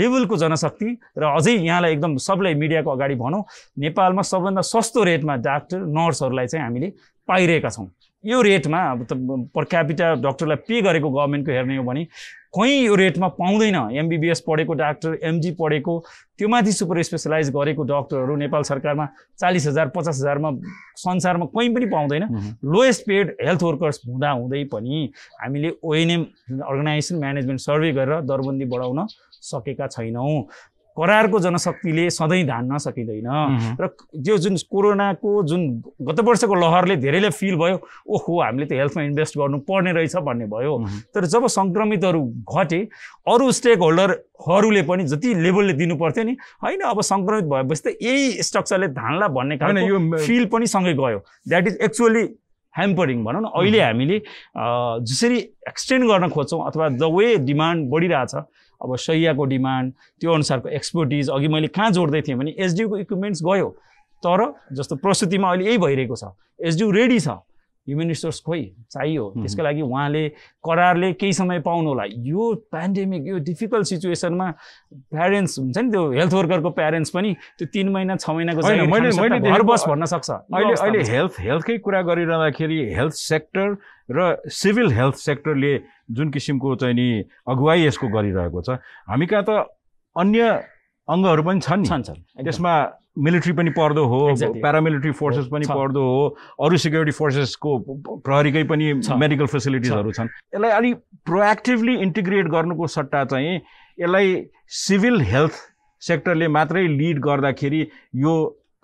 Speaker 1: लेभलको जनशक्ति र अझै यहाँलाई एकदम सबलाई मिडियाको अगाडि भनौँ नेपालमा सबभन्दा सस्तो रेटमा डाक्टर नर्सहरूलाई चाहिँ हामीले पाइरहेका छौँ यो रेटमा अब त पर क्यापिटा डक्टरलाई पे गरेको गभर्मेन्टको हेर्ने हो भने कहीँ यो रेटमा पाउँदैन एमबिबिएस पढेको डाक्टर एमजी पढेको त्यो माथि सुपर स्पेसलाइज गरेको डक्टरहरू नेपाल सरकारमा चालिस हजार पचास हजारमा संसारमा कहीँ पनि पाउँदैन लोएस्ट पेड हेल्थ वर्कर्स हुँदा हुँदै पनि हामीले ओएनएम अर्गनाइजेसन म्यानेजमेन्ट सर्वे गरेर दरबन्दी बढाउन सकेका छैनौँ करारको जनशक्तिले सधैँ धान्न सकिँदैन र त्यो जुन कोरोनाको जुन गत वर्षको लहरले धेरैले फिल भयो ओहो हामीले त हेल्थमा इन्भेस्ट गर्नु पर्ने रहेछ भन्ने भयो तर जब सङ्क्रमितहरू घटे अरू स्टेक होल्डरहरूले पनि जति लेभलले दिनु पर्थ्यो नि होइन अब सङ्क्रमित भएपछि त यही स्ट्रक्चरले धान्ला भन्ने कारण यो फिल पनि सँगै गयो द्याट इज एक्चुअली ह्याम्परिङ भनौँ न अहिले हामीले जसरी एक्सटेन्ड गर्न खोज्छौँ अथवा द वे डिमान्ड बढिरहेछ अब सैयाको डिमान्ड त्यो अनुसारको एक्सपर्टिज अघि मैले कहाँ जोड्दै थिएँ भने एसडियुको इक्विपमेन्ट्स गयो तर जस्तो प्रस्तुतिमा अहिले यही भइरहेको छ एसडियु रेडी छ ह्युमन रिसोर्स खोइ चाहियो त्यसको लागि उहाँले करारले केही समय पाउनु होला यो पेन्डेमिक यो डिफिकल्ट सिचुएसनमा प्यारेन्ट्स हुन्छ नि त्यो हेल्थ वर्करको प्यारेन्ट्स पनि त्यो तिन महिना छ महिनाको घर बस भन्न सक्छ अहिले अहिले
Speaker 2: हेल्थ हेल्थकै कुरा गरिरहँदाखेरि हेल्थ सेक्टर र सिभिल हेल्थ सेक्टरले जुन किसिमको चाहिँ नि अगुवाई यसको गरिरहेको छ हामी कहाँ त अन्य अङ्गहरू पनि छन् छन् छन् त्यसमा मिलिट्री पनि पर्दो हो प्यारामिलिट्री फोर्सेस पनि पर्दो हो अरू सिक्युरिटी फोर्सेसको प्रहरीकै पनि मेडिकल फेसिलिटिजहरू छन् यसलाई अलिक प्रोएक्टिभली इन्टिग्रेट गर्नुको सट्टा चाहिँ यसलाई सिभिल हेल्थ सेक्टरले मात्रै लिड गर्दाखेरि यो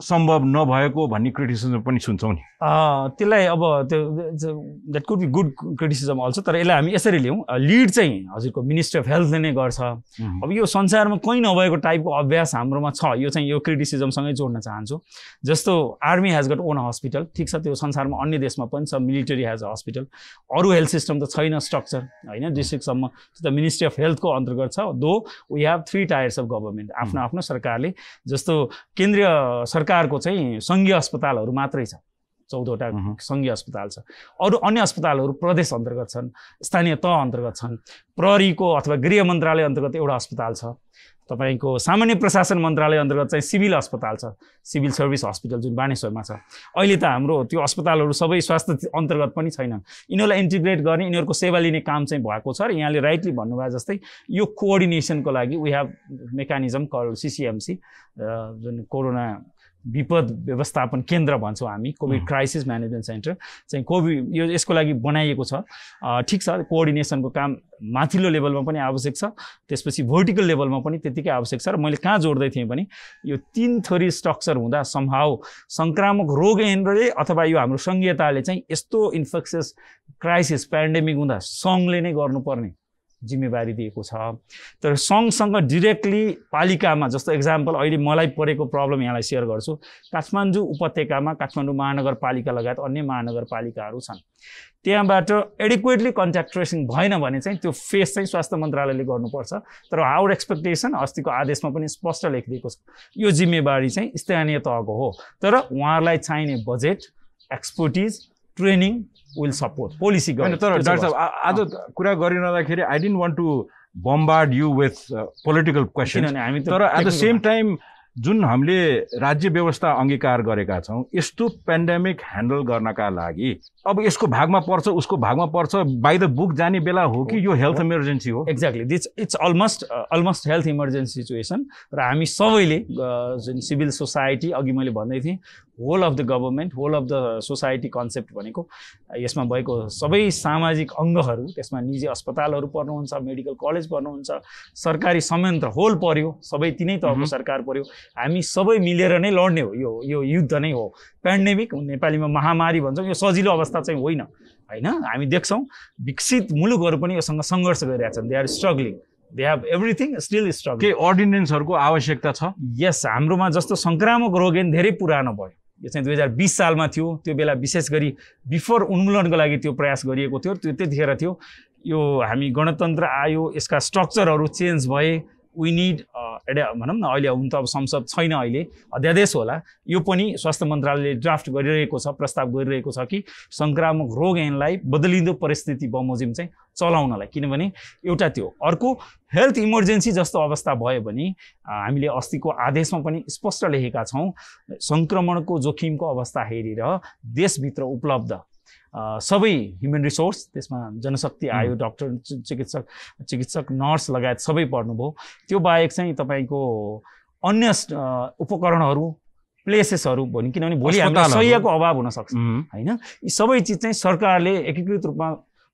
Speaker 2: सम्भव नभएको भन्ने क्रिटिसिजम पनि सुन्छौँ नि
Speaker 1: त्यसलाई अब त्यो that could be good criticism also तर यसलाई हामी यसरी ल्याउँ लिड चाहिँ हजुरको मिनिस्ट्री अफ हेल्थले नै गर्छ
Speaker 2: अब
Speaker 1: यो संसारमा कहीँ नभएको टाइपको अभ्यास हाम्रोमा छ यो चाहिँ यो क्रिटिसिजमसँगै जोड्न चाहन्छु जस्तो army has got own hospital ठिक छ त्यो संसारमा अन्य देशमा पनि छ मिलिटरी हेज अ हस्पिटल अरू हेल्थ सिस्टम त छैन स्ट्रक्चर होइन डिस्ट्रिक्टसम्म त्यो त मिनिस्ट्री अफ हेल्थको अन्तर्गत छ though we have three tiers of government आफ्नो आफ्नो सरकारले जस्तो केन्द्रीय सरकार सरकारको चाहिँ सङ्घीय अस्पतालहरू मात्रै छ चौधवटा सङ्घीय अस्पताल छ अरू अन्य अस्पतालहरू प्रदेश अन्तर्गत छन् स्थानीय तह अन्तर्गत छन् प्रहरीको अथवा गृह मन्त्रालय अन्तर्गत एउटा अस्पताल छ तपाईँको सामान्य प्रशासन मन्त्रालय अन्तर्गत चाहिँ सिभिल अस्पताल छ सिभिल सर्भिस हस्पिटल जुन बानेश्वरमा छ अहिले त हाम्रो त्यो अस्पतालहरू सबै स्वास्थ्य अन्तर्गत पनि छैनन् यिनीहरूलाई इन्टिग्रेट गर्ने यिनीहरूको सेवा लिने काम चाहिँ भएको छ र यहाँले राइटली भन्नुभयो जस्तै यो कोअर्डिनेसनको लागि we have mechanism call CCMC जुन कोरोना विपद व्यवस्थापन केन्द्र भन्छौँ हामी कोभिड क्राइसिस म्यानेजमेन्ट सेन्टर चाहिँ कोभिड यो यसको लागि बनाइएको छ ठिक छ कोअर्डिनेसनको काम माथिल्लो लेभलमा पनि आवश्यक छ त्यसपछि भर्टिकल लेभलमा पनि त्यतिकै आवश्यक छ र मैले कहाँ जोड्दै थिएँ भने यो तिन थोरी स्ट्रक्चर हुँदा सम्भाव सङ्क्रामक रोग एन्डले अथवा यो हाम्रो सङ्घीयताले चाहिँ यस्तो इन्फेक्सियस क्राइसिस पेन्डेमिक हुँदा सङ्घले नै गर्नुपर्ने जिम्मेवारी दिएको छ तर सँगसँग डिरेक्टली पालिकामा जस्तो इक्जाम्पल अहिले मलाई परेको प्रब्लम यहाँलाई सेयर गर्छु काठमाडौँ उपत्यकामा काठमाडौँ महानगरपालिका लगायत अन्य महानगरपालिकाहरू छन् त्यहाँबाट एडिक्वेटली कन्ट्याक्ट ट्रेसिङ भएन भने चाहिँ त्यो फेस चाहिँ स्वास्थ्य मन्त्रालयले गर्नुपर्छ तर हाउ एक्सपेक्टेसन अस्तिको आदेशमा पनि स्पष्ट लेखिदिएको छ यो जिम्मेवारी चाहिँ स्थानीय तहको हो तर उहाँहरूलाई चाहिने budget expertise training
Speaker 2: will support policy तर डाक्टर साहब आज कुरा गरिरहँदाखेरि I didn't want to bombard you with political question हामी तर एट द सेम टाइम जुन हामीले राज्य व्यवस्था अङ्गीकार गरेका छौँ यस्तो पेन्डेमिक ह्यान्डल गर्नका लागि अब यसको भागमा पर्छ उसको भागमा पर्छ बाई द बुक जाने बेला हो कि यो हेल्थ इमर्जेन्सी हो exactly that's
Speaker 1: it's almost almost health emergency situation र हामी सबैले uh, जुन सिभिल सोसाइटी अघि मैले भन्दै थिएँ whole of the government whole of the society concept भनेको यसमा भएको सबै सामाजिक अङ्गहरू त्यसमा निजी अस्पतालहरू पर्नुहुन्छ मेडिकल कलेज पर्नुहुन्छ सरकारी संयन्त्र होल पर्यो सबै तिनै तहको सरकार पर्यो हामी सबै मिलेर नै लड्ने हो यो यो युद्ध नै हो पेन्डेमिक नेपालीमा महामारी भन्छौँ यो सजिलो अवस्था चाहिँ होइन होइन हामी देख्छौँ विकसित मुलुकहरू पनि योसँग सङ्घर्ष गरिरहेका छन् they are struggling they have everything still struggle केही अर्डिनेन्सहरूको आवश्यकता छ यस हाम्रोमा जस्तो सङ्क्रामक रोग धेरै पुरानो भयो यो चाहिँ दुई हजार बिस सालमा थियो त्यो बेला विशेष गरी बिफोर उन्मूलनको लागि त्यो प्रयास गरिएको थियो त्यो त्यतिखेर थियो यो हामी गणतन्त्र आयो यसका स्ट्रक्चरहरू चेन्ज भए वी निड एड भनौँ न अहिले हुन त अब संसद छैन अहिले अध्यादेश होला यो पनि स्वास्थ्य मन्त्रालयले ड्राफ्ट गरिरहेको छ प्रस्ताव गरिरहेको छ कि सङ्क्रामक रोग एनलाई बदलिँदो परिस्थिति बमोजिम चाहिँ चलाउनलाई किनभने एउटा त्यो अर्को हेल्थ इमर्जेन्सी जस्तो अवस्था भयो भने हामीले अस्तिको आदेशमा पनि स्पष्ट लेखेका छौँ सङ्क्रमणको जोखिमको अवस्था हेरेर देशभित्र उपलब्ध सबै ह्युमन रिसोर्स त्यसमा जनशक्ति आयो डक्टर चिकित्सक चिकित्सक नर्स लगायत सबै पढ्नुभयो त्यो बाहेक चाहिँ तपाईँको अन्य उपकरणहरू प्लेसेसहरू भन्यो किनभने भोलि हामीलाई सयको अभाव हुनसक्छ होइन यी सबै चिज चाहिँ सरकारले एकीकृत रूपमा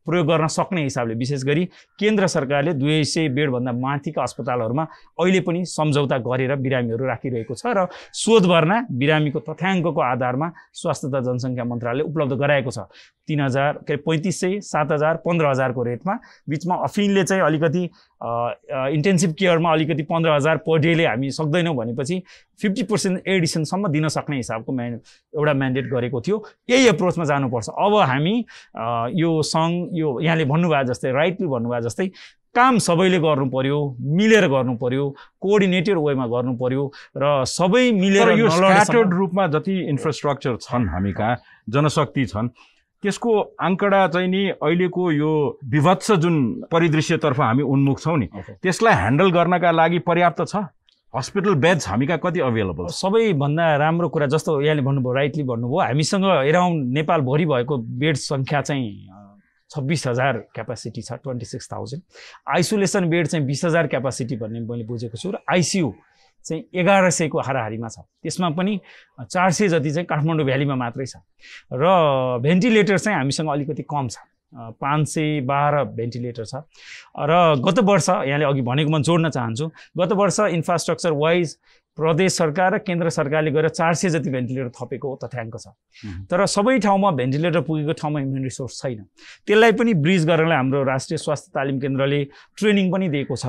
Speaker 1: प्रयोग गर्न सक्ने हिसाबले विशेष गरी केन्द्र सरकारले दुई सय बेडभन्दा माथिका अस्पतालहरूमा अहिले पनि सम्झौता गरेर बिरामीहरू राखिरहेको छ र शोध भर्ना बिरामीको तथ्याङ्कको आधारमा स्वास्थ्य तथा जनसङ्ख्या मन्त्रालयले उपलब्ध गराएको छ तिन हजार के अरे पैँतिस सय सात हजार पन्ध्र हजारको रेटमा बिचमा अफिनले चाहिँ अलिकति इन्टेन्सिभ केयरमा अलिकति पन्ध्र हजार पर डेले हामी सक्दैनौँ भनेपछि फिफ्टी पर्सेन्ट एडिसनसम्म दिन सक्ने हिसाबको म्यान्ड एउटा म्यान्डेट गरेको थियो यही एप्रोचमा जानुपर्छ अब हामी यो सङ्घ यो यहाँले भन्नुभयो जस्तै राइट भन्नुभयो जस्तै काम सबैले गर्नु पर्यो मिलेर गर्नु पर्यो कोअर्डिनेटेड वेमा गर्नु पर्यो र सबै मिलेर यो
Speaker 2: रूपमा जति इन्फ्रास्ट्रक्चर छन् हामी कहाँ जनशक्ति छन् त्यसको आङ्कडा चाहिँ नि अहिलेको यो विभत्स जुन परिदृश्यतर्फ हामी उन्मुख छौँ नि त्यसलाई ह्यान्डल गर्नका लागि पर्याप्त छ हस्पिटल बेड्स हामी कहाँ कति अभाइलेबल सबैभन्दा
Speaker 1: राम्रो कुरा जस्तो यहाँले भन्नुभयो राइटली भन्नुभयो हामीसँग एराउन्ड नेपालभरि भएको बेड सङ्ख्या चाहिँ छब्बिस हजार क्यापासिटी छ twenty six thousand isolation bed चाहिँ बिस हजार क्यापासिटी भन्ने मैले बुझेको छु र आइसियु चाहिँ एघार सयको हाराहारीमा छ त्यसमा पनि चार सय जति चाहिँ काठमाडौँ भ्यालीमा मात्रै छ र भेन्टिलेटर चाहिँ हामीसँग अलिकति कम छ पाँच सय बाह्र भेन्टिलेटर छ र गत वर्ष यहाँले अघि भनेको म जोड्न चाहन्छु गत वर्ष इन्फ्रास्ट्रक्चर वाइज प्रदेश सरकार र केन्द्र सरकारले गएर चार सय जति भेन्टिलेटर थपेको तथ्याङ्क छ तर सबै ठाउँमा भेन्टिलेटर पुगेको ठाउँमा ह्युमन रिसोर्स छैन त्यसलाई पनि ब्रिज गर्नलाई हाम्रो राष्ट्रिय स्वास्थ्य तालिम केन्द्रले ट्रेनिङ पनि दिएको छ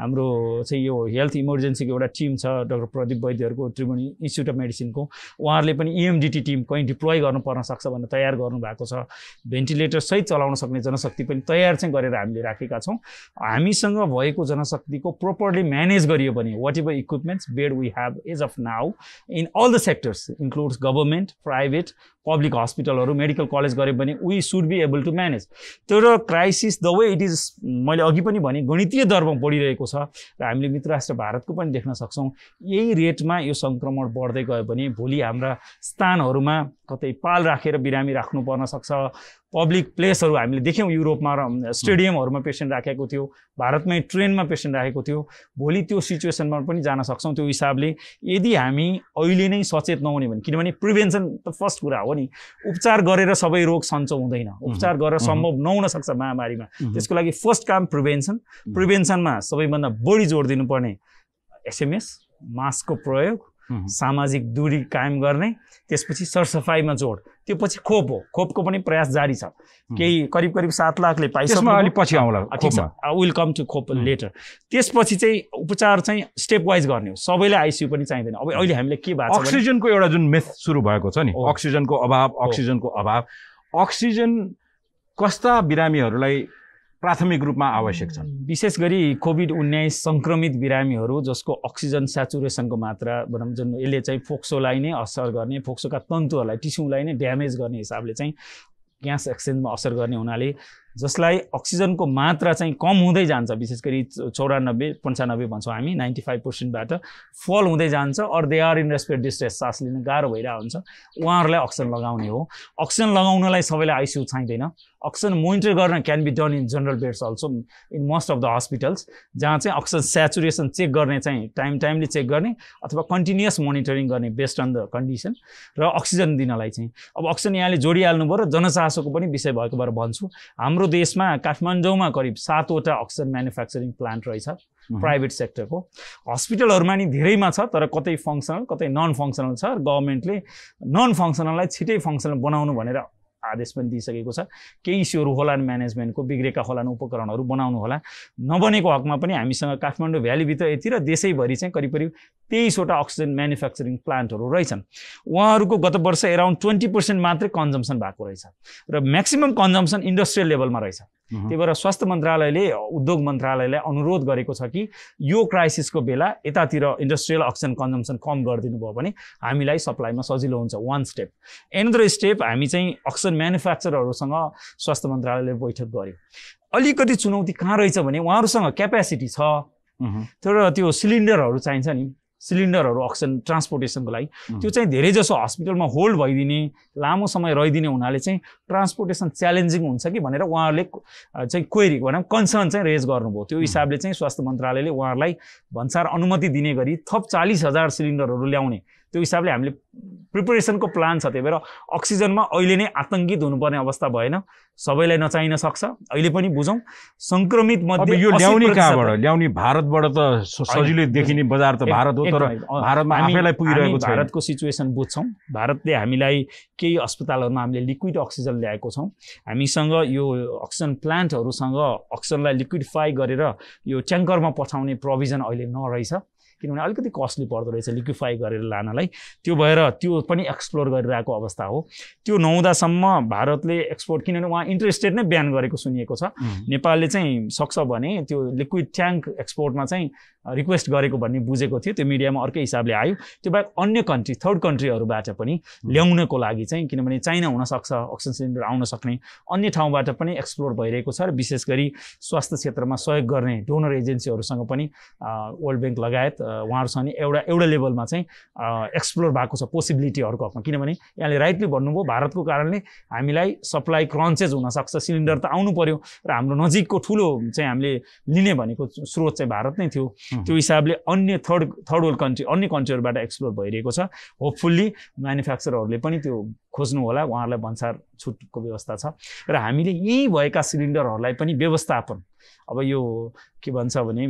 Speaker 1: हाम्रो चाहिँ यो हेल्थ इमर्जेन्सीको एउटा टिम छ डक्टर प्रदीप वैद्यहरूको त्रिभुवन इन्स्टिच्युट अफ मेडिसिनको उहाँहरूले पनि इएमडिटी e टिम कहीँ डिप्लोय गर्नु पर्न सक्छ भनेर तयार गर्नुभएको छ भेन्टिलेटर सहित चलाउन सक्ने जनशक्ति पनि तयार चाहिँ गरेर हामीले राखेका छौँ हामीसँग भएको जनशक्तिको प्रोपरली म्यानेज गरियो भने whatever equipments bed we have as of now in all the sectors, includes government, private, public हस्पिटलहरू मेडिकल कलेज गऱ्यो भने we should be able to manage तर crisis the way it is मैले अघि पनि भने गणितीय दरमा बढिरहेको छ र हामीले मित्र राष्ट्र भारतको पनि देख्न सक्छौँ यही रेटमा यो सङ्क्रमण बढ्दै गयो भने भोलि हाम्रा स्थानहरूमा कतै पाल राखेर बिरामी राख्नु पर्न सक्छ पब्लिक प्लेसहरू हामीले देख्यौँ युरोपमा र स्टेडियमहरूमा पेसेन्ट राखेको थियो भारतमै ट्रेनमा पेसेन्ट राखेको थियो भोलि त्यो सिचुएसनमा पनि जान सक्छौँ त्यो हिसाबले यदि हामी अहिले नै सचेत नहुने भने किनभने प्रिभेन्सन त फर्स्ट कुरा हो नि उपचार गरेर सबै रोग सन्चो हुँदैन उपचार गरेर सम्भव नहुन सक्छ महामारीमा त्यसको लागि फर्स्ट काम प्रिभेन्सन प्रिभेन्सनमा सबैभन्दा बढी जोड दिनुपर्ने एसएमएस मास्कको प्रयोग सामाजिक दूरी कायम गर्ने त्यसपछि सरसफाइमा जोड त्यो पछि खोप हो खोपको पनि प्रयास जारी छ केही करिब करिब सात लाखले पाइसक्यो ठिक छ विल कम टु खोप लेटर त्यसपछि चाहिँ उपचार चाहिँ स्टेप वाइज गर्ने हो सबैलाई आइसियु पनि चाहिँदैन अब अहिले हामीले के भएको अक्सिजनको
Speaker 2: एउटा जुन मेथ सुरु भएको छ नि अक्सिजनको अभाव अक्सिजनको अभाव अक्सिजन कस्ता बिरामीहरूलाई प्राथमिक रूपमा आवश्यक छन् विशेष गरी कोभिड
Speaker 1: उन्नाइस सङ्क्रमित बिरामीहरू जसको अक्सिजन सेचुरेसनको मात्रा भनौँ जुन यसले चाहिँ फोक्सोलाई नै असर गर्ने फोक्सोका तन्तुहरूलाई टिस्युलाई नै ड्यामेज गर्ने हिसाबले चाहिँ ग्यास एक्सचेन्जमा असर गर्ने हुनाले जसलाई अक्सिजनको मात्रा चाहिँ कम हुँदै जान्छ विशेष गरी चौरानब्बे पन्चानब्बे भन्छौँ हामी नाइन्टी फाइभ पर्सेन्टबाट फल हुँदै जान्छ or they are in respiratory distress सास लिन गाह्रो भइरहेको हुन्छ उहाँहरूलाई अक्सिजन लगाउने हो अक्सिजन लगाउनलाई सबैलाई आइसियु चाहिँदैन अक्सिजन मोनिटर गर्न can be done in general beds also in most of the hospitals जहाँ चाहिँ अक्सिजन सेचुरेसन चेक गर्ने चाहिँ टाइम टाइमली चेक गर्ने अथवा कन्टिन्युस मोनिटरिङ गर्ने बेस्ड अन द कन्डिसन र अक्सिजन दिनलाई चाहिँ अब अक्सिजन यहाँले जोडिहाल्नु भयो र जनचासोको पनि विषय भएको भएर भन्छु हाम्रो देशमा काठमाडौँमा करिब सातवटा अक्सिजन म्यानुफ्याक्चरिङ प्लान्ट रहेछ प्राइभेट सेक्टरको हस्पिटलहरूमा नि धेरैमा छ तर कतै फङ्सनल कतै नन फङ्सनल छ गभर्मेन्टले नन फङ्सनललाई छिटै फङ्सनल बनाउनु भनेर आदेश पनि दिइसकेको छ केही इस्युहरू होलान् म्यानेजमेन्टको बिग्रेका होलान् उपकरणहरू बनाउनु होला नबनेको हकमा पनि हामीसँग काठमाडौँ भ्यालीभित्र यति र देशैभरि चाहिँ करिब करिब तेइसवटा अक्सिजन म्यानुफ्याक्चरिङ प्लान्टहरू रहेछन् उहाँहरूको गत वर्ष एराउन्ड ट्वेन्टी पर्सेन्ट मात्रै कन्जम्सन भएको रहेछ र म्याक्सिमम् कन्जम्सन इन्डस्ट्रियल लेभलमा रहेछ त्यही भएर स्वास्थ्य मन्त्रालयले उद्योग मन्त्रालयलाई अनुरोध गरेको छ कि यो क्राइसिसको बेला यतातिर इन्डस्ट्रियल अक्सिजन कन्जम्सन कम गरिदिनु भयो भने हामीलाई सप्लाईमा सजिलो हुन्छ वान स्टेप एनदर स्टेप हामी चाहिँ अक्सिजन म्यानुफ्याक्चरहरूसँग स्वास्थ्य मन्त्रालयले बैठक गऱ्यो अलिकति चुनौती कहाँ रहेछ भने उहाँहरूसँग क्यापेसिटी छ तर त्यो सिलिन्डरहरू चाहिन्छ नि सिलिन्डरहरू अक्सिजन ट्रान्सपोर्टेसनको लागि त्यो चाहिँ धेरैजसो हस्पिटलमा होल्ड भइदिने लामो समय रहिदिने हुनाले चाहिँ ट्रान्सपोर्टेसन च्यालेन्जिङ हुन्छ कि भनेर उहाँहरूले चाहिँ क्वेरी भनौँ कन्सर्न चाहिँ रेज गर्नुभयो त्यो हिसाबले चाहिँ स्वास्थ्य मन्त्रालयले उहाँहरूलाई भन्सार अनुमति दिने गरी थप चालिस हजार सिलिन्डरहरू ल्याउने त्यो हिसाबले हामीले प्रिपरेसनको प्लान छ त्यही भएर अक्सिजनमा अहिले नै आतङ्कित हुनुपर्ने अवस्था भएन सबैलाई नचाहिन सक्छ अहिले पनि बुझौँ सङ्क्रमित मध्ये यो ल्याउने कहाँबाट
Speaker 2: ल्याउने भारतबाट त सजिलै देखिने बजार त भारत हो तर भारतमा हामीलाई पुगिरहेको भारतको
Speaker 1: सिचुएसन बुझ्छौँ भारतले हामीलाई केही अस्पतालहरूमा हामीले लिक्विड अक्सिजन ल्याएको छौँ हामीसँग यो अक्सिजन प्लान्टहरूसँग अक्सिजनलाई लिक्विडिफाई गरेर यो ट्याङ्करमा पठाउने प्रोभिजन अहिले नरहेछ किनभने अलिकति कस्टली पर्दो रहेछ लिक्विफाई गरेर लानलाई त्यो भएर त्यो पनि एक्सप्लोर गरिरहेको अवस्था हो त्यो नहुँदासम्म भारतले एक्सपोर्ट किनभने उहाँ इन्ट्रेस्टेड नै बिहान गरेको सुनिएको छ नेपालले चाहिँ सक्छ भने त्यो लिक्विड ट्याङ्क एक्सपोर्टमा चाहिँ रिक्वेस्ट गरेको भन्ने बुझेको थियो त्यो मिडियामा अर्कै हिसाबले आयो त्यो बाहेक अन्य कन्ट्री थर्ड कन्ट्रीहरूबाट पनि ल्याउनको लागि चाहिँ किनभने चाइना हुनसक्छ अक्सिजन सिलिन्डर आउन सक्ने अन्य ठाउँबाट पनि एक्सप्लोर भइरहेको छ र विशेष गरी स्वास्थ्य क्षेत्रमा सहयोग गर्ने डोनर एजेन्सीहरूसँग पनि वर्ल्ड ब्याङ्क लगायत उहाँहरूसँग नि एउटा एउटा लेभलमा चाहिँ एक्सप्लोर भएको छ पोसिबिलिटीहरूको हकमा किनभने यहाँले राइटली भन्नुभयो भारतको कारणले हामीलाई सप्लाई क्रन्चेज हुनसक्छ सिलिन्डर त आउनु पऱ्यो र हाम्रो नजिकको ठुलो चाहिँ हामीले लिने भनेको स्रोत चाहिँ भारत नै थियो त्यो हिसाबले अन्य थर्ड थर्ड वर्ल्ड कन्ट्री अन्य कन्ट्रीहरूबाट एक्सप्लोर भइरहेको छ होपफुल्ली म्यानुफ्याक्चरहरूले पनि त्यो खोज्नु होला उहाँहरूलाई भन्सार छुटको व्यवस्था छ र हामीले यहीँ भएका सिलिन्डरहरूलाई पनि व्यवस्थापन अब यो के भन्छ भने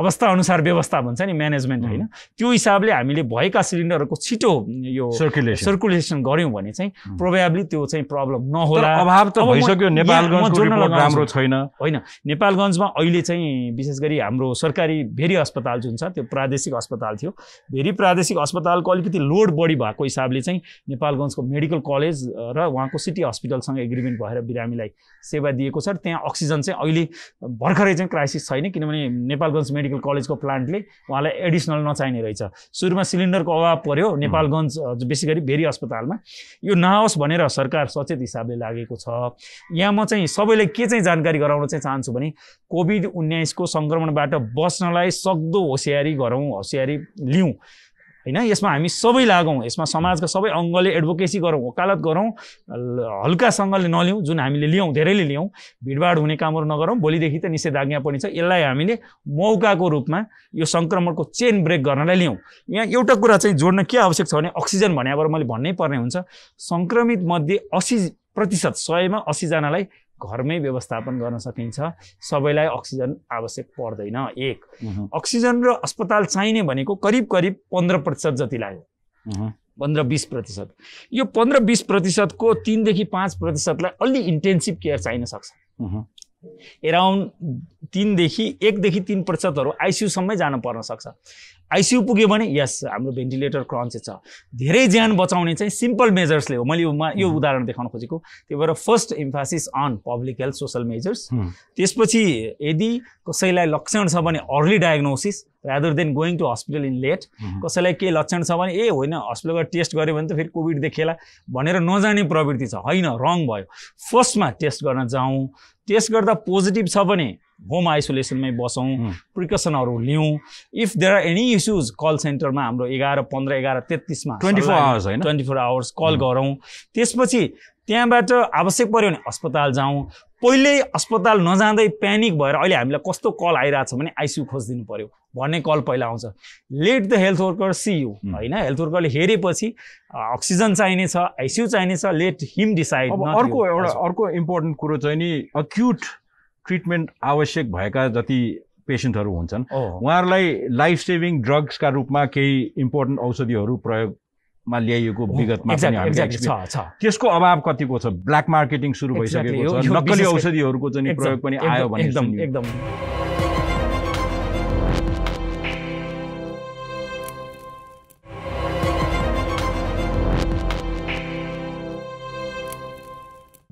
Speaker 1: अवस्था अनुसार व्यवस्था भन्छ नि म्यानेजमेन्ट होइन त्यो हिसाबले हामीले भएका सिलिन्डरहरूको छिटो यो सर्कुलेसन सर्कुलेसन गऱ्यौँ भने चाहिँ प्रोभाबली त्यो चाहिँ प्रब्लम नहोला अभाव त भइसक्यो राम्रो छैन होइन नेपालगञ्जमा अहिले चाहिँ विशेष गरी हाम्रो सरकारी भेरी अस्पताल जुन छ त्यो प्रादेशिक अस्पताल थियो भेरी प्रादेशिक अस्पतालको अलिकति लोड बढी भएको हिसाबले चाहिँ नेपालगञ्जको मेडिकल कलेज र उहाँको सिटी हस्पिटलसँग एग्रिमेन्ट भएर बिरामीलाई सेवा दिएको छ र त्यहाँ अक्सिजन चाहिँ अहिले भर्खरै चाहिँ क्राइसिस छैन किनभने नेपालगञ्ज मेडिकल कलेजको प्लान्टले उहाँलाई एडिसनल नचाहिने रहेछ सुरुमा सिलिन्डरको अभाव पऱ्यो नेपालगञ्ज बेसी गरी भेरी अस्पतालमा यो नआओस् भनेर सरकार सचेत हिसाबले लागेको छ यहाँ म चाहिँ सबैलाई के चाहिँ जानकारी गराउन चाहिँ चाहन्छु भने कोभिड उन्नाइसको सङ्क्रमणबाट बस्नलाई सक्दो होसियारी गरौँ होसियारी लिउँ होइन यसमा हामी सबै लागौँ यसमा समाजका सबै अङ्गले एडभोकेसी गरौँ वकालत गरौँ हल्कासँगले नलिउँ जुन हामीले लियौँ धेरैले लियौँ भिडभाड हुने कामहरू नगरौँ भोलिदेखि त निषेधाज्ञा पनि छ यसलाई हामीले मौकाको रूपमा यो सङ्क्रमणको चेन ब्रेक गर्नलाई लियौँ यहाँ एउटा कुरा चाहिँ जोड्न के आवश्यक छ भने अक्सिजन भने अब मैले भन्नै पर्ने हुन्छ सङ्क्रमित मध्ये असी प्रतिशत सयमा असीजनालाई घरमै व्यवस्थापन गर्न सकिन्छ सबैलाई अक्सिजन आवश्यक पर्दैन एक अक्सिजन र अस्पताल चाहिने भनेको करिब करिब पन्ध्र प्रतिशत जति लाग्यो पन्ध्र बिस प्रतिशत यो पन्ध्र बिस प्रतिशतको तिनदेखि पाँच प्रतिशतलाई अलि इन्टेन्सिभ केयर चाहिन सक्छ एराउन्ड तिनदेखि एकदेखि तिन प्रतिशतहरू आइसियुसम्मै जान पर्न सक्छ आइसियु पुग्यो भने यस हाम्रो भेन्टिलेटर क्रन्चे छ धेरै ज्यान बचाउने चाहिँ सिम्पल मेजर्सले हो मैले यो उदाहरण देखाउन खोजेको त्यही भएर first emphasis on public health social measures त्यसपछि यदि कसैलाई लक्षण छ भने early diagnosis rather than going to hospital in late कसैलाई केही लक्षण छ भने ए होइन हस्पिटल गएर टेस्ट गऱ्यो भने त फेरि कोभिड देखेला भनेर नजाने प्रवृत्ति छ होइन रङ भयो फर्स्टमा टेस्ट गर्न जाउँ टेस्ट गर्दा पोजिटिभ छ भने होम आइसोलेसनमै बसौँ प्रिकसनहरू mm. लिउँ if there are any issues call सेन्टरमा हाम्रो एघार पन्ध्र एघार तेत्तिसमा ट्वेन्टी फोर आवर्स होइन ट्वेन्टी फोर आवर्स कल गरौँ त्यसपछि त्यहाँबाट आवश्यक पऱ्यो भने अस्पताल जाउँ पहिले अस्पताल नजाँदै प्यानिक भएर अहिले हामीलाई कस्तो कल आइरहेको छ भने आइसियु खोजिदिनु पऱ्यो भन्ने कल पहिला आउँछ let the health worker see you होइन हेल्थ वर्करले हेरेपछि अक्सिजन चाहिने छ आइसियु चाहिने छ लेट हिम डिसाइड अर्को एउटा
Speaker 2: अर्को इम्पोर्टेन्ट कुरो चाहिँ नि अक्युट ट्रिटमेन्ट आवश्यक भएका जति पेसेन्टहरू हुन्छन् उहाँहरूलाई लाइफ सेभिङ ड्रग्सका रूपमा केही इम्पोर्टेन्ट औषधिहरू प्रयोग मा ल्याइएको विगतमा त्यसको अभाव कतिको छ ब्ल्याक मार्केटिङ सुरु भइसकेको छ नक्कली औषधिहरूको चाहिँ प्रयोग पनि आयो भने एकदम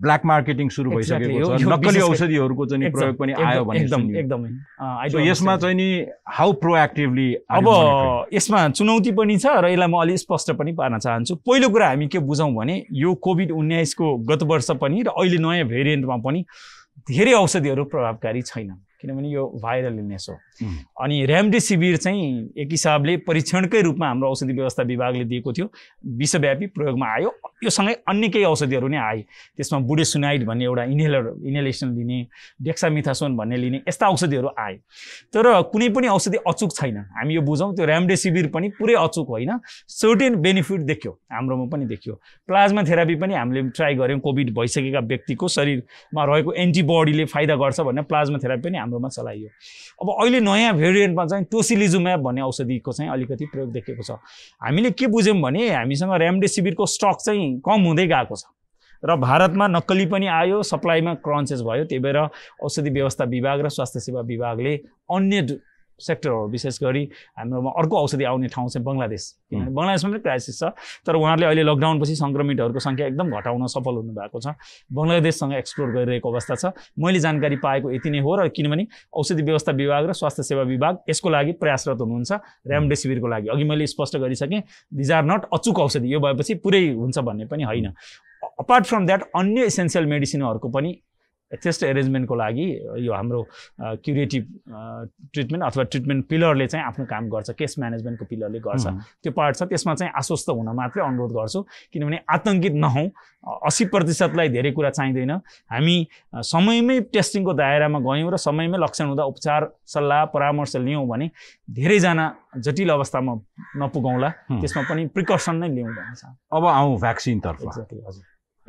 Speaker 2: ब्ल्याक मार्केटिङ सुरु भइसकेको छ नक्कली औषधिहरूको चाहिँ प्रयोग पनि आयो भने
Speaker 1: एकदमै यसमा चाहिँ नि हाउ प्रोएक्टिभली अब यसमा चुनौती पनि छ र यसलाई म अलिक स्पष्ट पनि पार्न चाहन्छु पहिलो कुरा हामी के बुझौँ भने यो कोभिड उन्नाइसको गत वर्ष पनि र अहिले नयाँ भेरिएन्टमा पनि धेरै औषधिहरू प्रभावकारी छैनन् किनभने यो भाइरल इलनेस हो अनि रेमडेसिभिर चाहिँ एक हिसाबले परीक्षणकै रूपमा हाम्रो औषधि व्यवस्था विभागले दिएको थियो विश्वव्यापी प्रयोगमा आयो यो सँगै अन्य केही औषधिहरू नै आए त्यसमा बुडेसुनाइड भन्ने एउटा इनहेलर इनहेलेसन लिने डेक्सामिथासोन भन्ने लिने यस्ता औषधिहरू आए तर कुनै पनि औषधि अचुक छैन हामी यो बुझौँ त्यो रेमडेसिभिर पनि पुरै अचुक होइन सर्टेन बेनिफिट देख्यो हाम्रोमा पनि देखियो प्लाज्मा थेरापी पनि हामीले ट्राई गऱ्यौँ कोभिड भइसकेका व्यक्तिको शरीरमा रहेको एन्टिबडीले फाइदा गर्छ भनेर प्लाज्मा थेरापी पनि राम्रोमा चलाइयो अब अहिले नयाँ भेरिएन्टमा चाहिँ टोसिलिजुम्याप भन्ने औषधिको चाहिँ अलिकति प्रयोग देखेको छ हामीले के बुझ्यौँ भने हामीसँग रेमडेसिभिरको स्टक चाहिँ कम हुँदै गएको छ र भारतमा नक्कली पनि आयो सप्लाईमा क्रन्चेस भयो त्यही भएर औषधि व्यवस्था विभाग र स्वास्थ्य सेवा विभागले अन्य सेक्टर हो विशेष गरी हाम्रोमा अर्को औषधि आउने ठाउँ चाहिँ बङ्गलादेश किनभने बङ्गलादेशमा पनि क्राइसिस छ तर उहाँहरूले अहिले लकडाउनपछि सङ्क्रमितहरूको सङ्ख्या एकदम घटाउन सफल हुनुभएको छ बङ्गलादेशसँग एक्सप्लोर गरिरहेको अवस्था छ मैले जानकारी पाएको यति नै हो र किनभने औषधि व्यवस्था विभाग र स्वास्थ्य सेवा विभाग यसको लागि प्रयासरत हुनुहुन्छ रेमडेसिभिरको लागि अघि मैले स्पष्ट गरिसकेँ दिज आर नट अचुक औषधि यो भएपछि पुरै हुन्छ भन्ने पनि होइन अपार्ट फ्रम द्याट अन्य इसेन्सियल मेडिसिनहरूको पनि त्यस्तो एरेन्जमेन्टको लागि यो हाम्रो क्युरेटिभ ट्रिटमेन्ट अथवा ट्रिटमेन्ट पिलरले चाहिँ आफ्नो काम गर्छ केस म्यानेजमेन्टको पिलरले गर्छ त्यो पार्ट छ त्यसमा चाहिँ आश्वस्त हुन मात्रै अनुरोध गर्छु किनभने आतङ्कित नहौँ असी प्रतिशतलाई धेरै कुरा चाहिँदैन हामी समयमै टेस्टिङको दायरामा गयौँ र समयमै लक्षण हुँदा उपचार सल्लाह परामर्श लियौँ भने धेरैजना जटिल अवस्थामा नपुगाउँला त्यसमा पनि प्रिकसन नै लिउँ भन्ने
Speaker 2: अब आउँ भ्याक्सिनतर्फ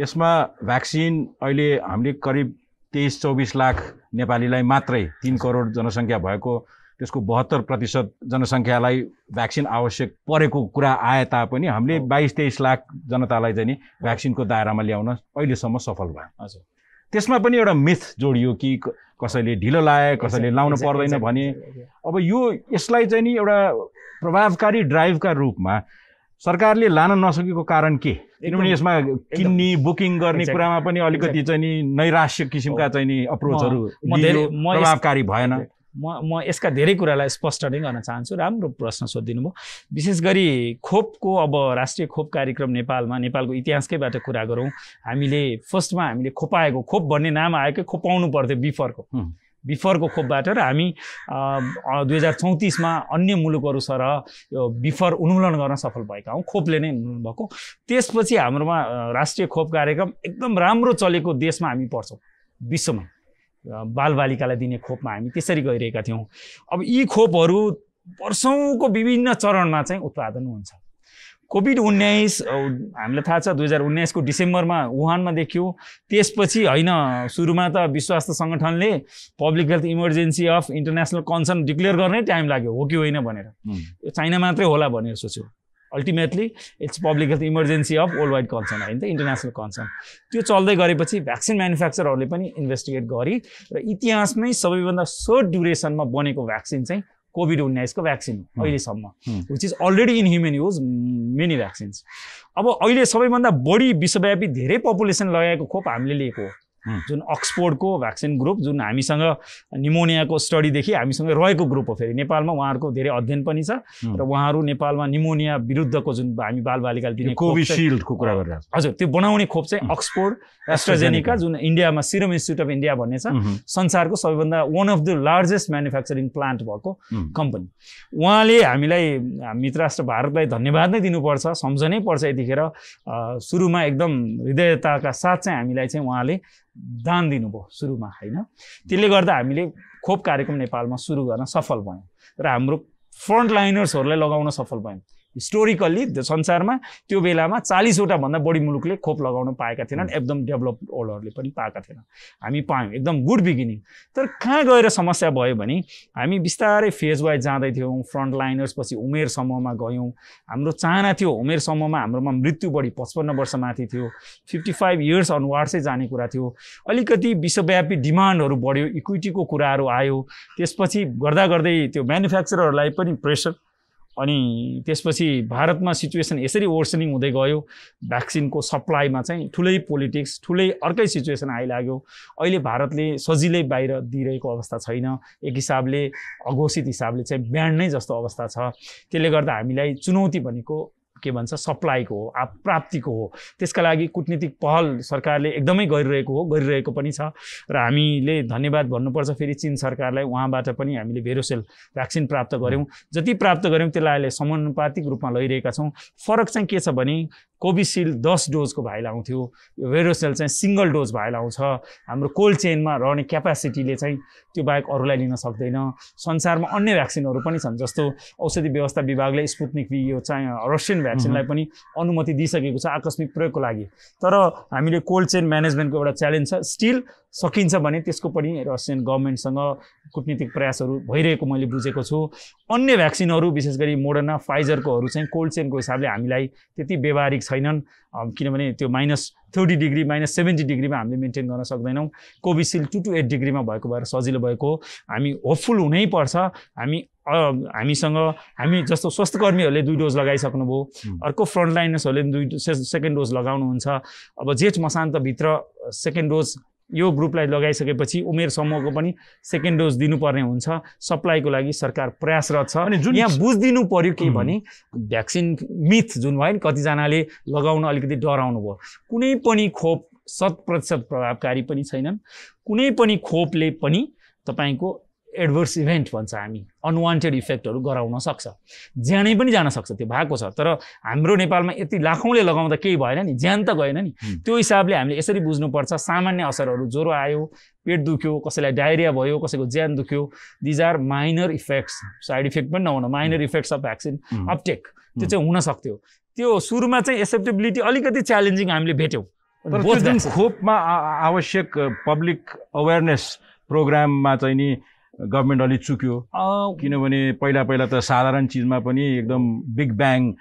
Speaker 2: यसमा भ्याक्सिन अहिले हामीले करिब तेइस चौबिस लाख नेपालीलाई मात्रै तिन करोड जनसङ्ख्या भएको त्यसको बहत्तर प्रतिशत जनसङ्ख्यालाई भ्याक्सिन आवश्यक परेको कुरा आए तापनि हामीले बाइस तेइस लाख जनतालाई चाहिँ नि भ्याक्सिनको दायरामा ल्याउन अहिलेसम्म सफल भयो हजुर त्यसमा पनि एउटा मिथ जोडियो कि कसैले ढिलो लाए कसैले लाउनु पर्दैन भने अब यो यसलाई चाहिँ नि एउटा प्रभावकारी ड्राइभका रूपमा सरकारले लान नसकेको कारण के किनभने यसमा किन्ने बुकिङ गर्ने कुरामा पनि अलिकति चाहिँ नि नैराश्य किसिमका चाहिँ नि अप्रोचहरू प्रभावकारी भएन
Speaker 1: म म यसका धेरै कुरालाई स्पष्ट नै गर्न चाहन्छु राम्रो प्रश्न सोधिदिनु भयो विशेष गरी खोपको अब राष्ट्रिय खोप कार्यक्रम नेपालमा नेपालको इतिहासकैबाट कुरा गरौँ हामीले फर्स्टमा हामीले खोपाएको खोप भन्ने नाम आएकै खोपाउनु पर्थ्यो बिफरको बिफरको खोपबाट र हामी दुई हजार चौतिसमा अन्य मुलुकहरू सरह यो बिफर उन्मूलन गर्न सफल भएका हौँ खोपले नै उन्मूलन भएको त्यसपछि हाम्रोमा राष्ट्रिय खोप कार्यक्रम एकदम राम्रो चलेको देशमा हामी पर्छौँ विश्वमा बालबालिकालाई दिने खोपमा हामी त्यसरी गइरहेका थियौँ अब यी खोपहरू वर्षौँको विभिन्न चरणमा चाहिँ उत्पादन हुन्छ कोभिड उन्नाइस हामीलाई थाहा छ दुई हजार उन्नाइसको डिसेम्बरमा वुहानमा देखियो त्यसपछि होइन सुरुमा त विश्व स्वास्थ्य सङ्गठनले public health emergency of international concern declare गर्ने टाइम लाग्यो हो कि होइन भनेर यो चाइना मात्रै होला भनेर सोच्यो ultimately it's public health emergency of world wide concern होइन त इन्टरनेसनल कन्सर्न त्यो चल्दै गरेपछि भ्याक्सिन म्यानुफ्याक्चरहरूले पनि इन्भेस्टिगेट गरी र इतिहासमै सबैभन्दा सर्ट ड्युरेसनमा बनेको भ्याक्सिन चाहिँ कोभिड उन्नाइसको भ्याक्सिन अहिलेसम्म which is already in human use many vaccines अब अहिले सबैभन्दा बढी विश्वव्यापी धेरै पपुलेसन लगाएको खोप हामीले लिएको हो जुन अक्सफोर्डको भ्याक्सिन ग्रुप जुन हामीसँग निमोनियाको स्टडीदेखि हामीसँग रहेको ग्रुप हो फेरि नेपालमा उहाँहरूको धेरै अध्ययन पनि छ र उहाँहरू नेपालमा निमोनिया विरुद्धको जुन हामी बालबालिकाले दिने कोभिसिल्डको कुरा गरेर हजुर त्यो बनाउने खोप चाहिँ अक्सफोर्ड एस्ट्राजेनिका जुन इन्डियामा सिरम इन्स्टिच्युट अफ इन्डिया भन्ने छ संसारको सबैभन्दा one of the largest manufacturing plant भएको कम्पनी उहाँले हामीलाई मित्र राष्ट्र भारतलाई धन्यवाद नै दिनुपर्छ सम्झनै पर्छ यतिखेर सुरुमा एकदम हृदयताका साथ चाहिँ हामीलाई चाहिँ उहाँले दान दिनुभयो सुरुमा होइन त्यसले गर्दा हामीले खोप कार्यक्रम नेपालमा सुरु गर्न सफल भयौँ र हाम्रो फ्रन्ट लाइनर्सहरूलाई लगाउन सफल भयौँ हिस्टोरिकल्ली संसारमा त्यो बेलामा चालिसवटा भन्दा बढी मुलुकले खोप लगाउन पाएका थिएनन् एकदम डेभलप वर्ल्डहरूले पनि पाएका थिएनन् हामी पायौँ एकदम गुड बिगिनिङ तर कहाँ गएर समस्या भयो भने हामी बिस्तारै फेज वाइज जाँदैथ्यौँ फ्रन्ट लाइनर्स पछि उमेर समूहमा गयौँ हाम्रो चाहना थियो उमेर समूहमा हाम्रोमा मृत्यु बढी पचपन्न माथि थियो फिफ्टी फाइभ इयर्स अनुहार चाहिँ जाने कुरा थियो अलिकति विश्वव्यापी डिमान्डहरू बढ्यो इक्विटीको कुराहरू आयो त्यसपछि गर्दा गर्दै त्यो म्यानुफ्याक्चरहरूलाई पनि प्रेसर अनि त्यसपछि भारतमा सिचुएसन यसरी वर्सनिङ हुँदै गयो भ्याक्सिनको सप्लाईमा चाहिँ ठुलै पोलिटिक्स ठुलै अर्कै सिचुएसन आइलाग्यो अहिले भारतले सजिलै बाहिर दिइरहेको अवस्था छैन एक हिसाबले अघोषित हिसाबले चाहिँ ब्यान्ड नै जस्तो अवस्था छ त्यसले गर्दा हामीलाई चुनौती भनेको के भन्छ सप्लाईको हो आ प्राप्तिको हो त्यसका लागि कुटनीतिक पहल सरकारले एकदमै गरिरहेको हो गरिरहेको पनि छ र हामीले धन्यवाद भन्नुपर्छ फेरि चिन सरकारलाई उहाँबाट पनि हामीले भेरोसेल भ्याक्सिन प्राप्त गऱ्यौँ जति प्राप्त गऱ्यौँ त्यसलाई अहिले समानुपातिक रूपमा लैरहेका छौँ फरक चाहिँ के छ भने कोभिसिल्ड दस डोजको भाइलाई आउँथ्यो भेरोसेल चाहिँ सिङ्गल डोज भाइल आउँछ हाम्रो कोल्ड चेनमा रहने क्यापासिटीले चाहिँ त्यो बाहेक अरूलाई लिन सक्दैन संसारमा अन्य भ्याक्सिनहरू पनि छन् जस्तो औषधि व्यवस्था विभागले स्पुत्निक भी यो चाहिँ रसियन भ्याक्सिनलाई पनि अनुमति दिइसकेको छ आकस्मिक प्रयोगको लागि तर हामीले कोल्ड चेन म्यानेजमेन्टको एउटा च्यालेन्ज छ स्टिल सकिन्छ भने त्यसको पनि रसियन गभर्मेन्टसँग कुटनीतिक प्रयासहरू भइरहेको मैले बुझेको छु अन्य भ्याक्सिनहरू विशेष गरी मोडर्ना फाइजरकोहरू चाहिँ कोल्ड चेनको हिसाबले हामीलाई त्यति व्यवहारिक छैनन् किनभने त्यो minus thirty degree minus seventy डिग्रीमा हामीले मेन्टेन गर्न सक्दैनौँ कोभिसिल्ड टु टु एट डिग्रीमा भएको भएर सजिलो भएको हामी होपफुल हुनैपर्छ हामी हामीसँग हामी जस्तो स्वास्थ्यकर्मीहरूले दुई डोज लगाइसक्नुभयो अर्को फ्रन्टलाइनर्सहरूले दुई से, सेकेन्ड डोज लगाउनुहुन्छ अब जेठ मसान्तभित्र सेकेन्ड डोज यो ग्रुपलाई लगाइसकेपछि उमेर समूहको पनि सेकेन्ड डोज दिनुपर्ने हुन्छ सप्लाईको लागि सरकार प्रयासरत छ अनि जुन यहाँ बुझिदिनु पऱ्यो के भने भ्याक्सिन मिथ जुन भयो नि कतिजनाले लगाउन अलिकति डराउनु भयो कुनै पनि खोप शत प्रतिशत प्रभावकारी पनि छैनन् कुनै पनि खोपले पनि तपाईँको एडभर्स इभेन्ट भन्छ हामी अनवान्टेड इफेक्टहरू गराउन सक्छ ज्यानै पनि जान सक्छ त्यो भएको छ तर हाम्रो नेपालमा यति लाखौँले लगाउँदा केही भएन नि ज्यान त गएन नि त्यो हिसाबले हामीले यसरी बुझ्नुपर्छ सामान्य असरहरू ज्वरो आयो पेट दुख्यो कसैलाई डायरिया भयो कसैको ज्यान दुख्यो these are minor effects side effect पनि नहुन minor effects of vaccine uptake त्यो चाहिँ हुन सक्थ्यो त्यो सुरुमा चाहिँ एक्सेप्टेबिलिटी अलिकति च्यालेन्जिङ हामीले भेट्यौँ
Speaker 2: खोपमा आवश्यक पब्लिक अवेरनेस प्रोग्राममा चाहिँ नि गभर्मेन्ट अलिक चुक्यो किनभने पहिला पहिला त साधारण चिजमा पनि एकदम बिग ब्याङ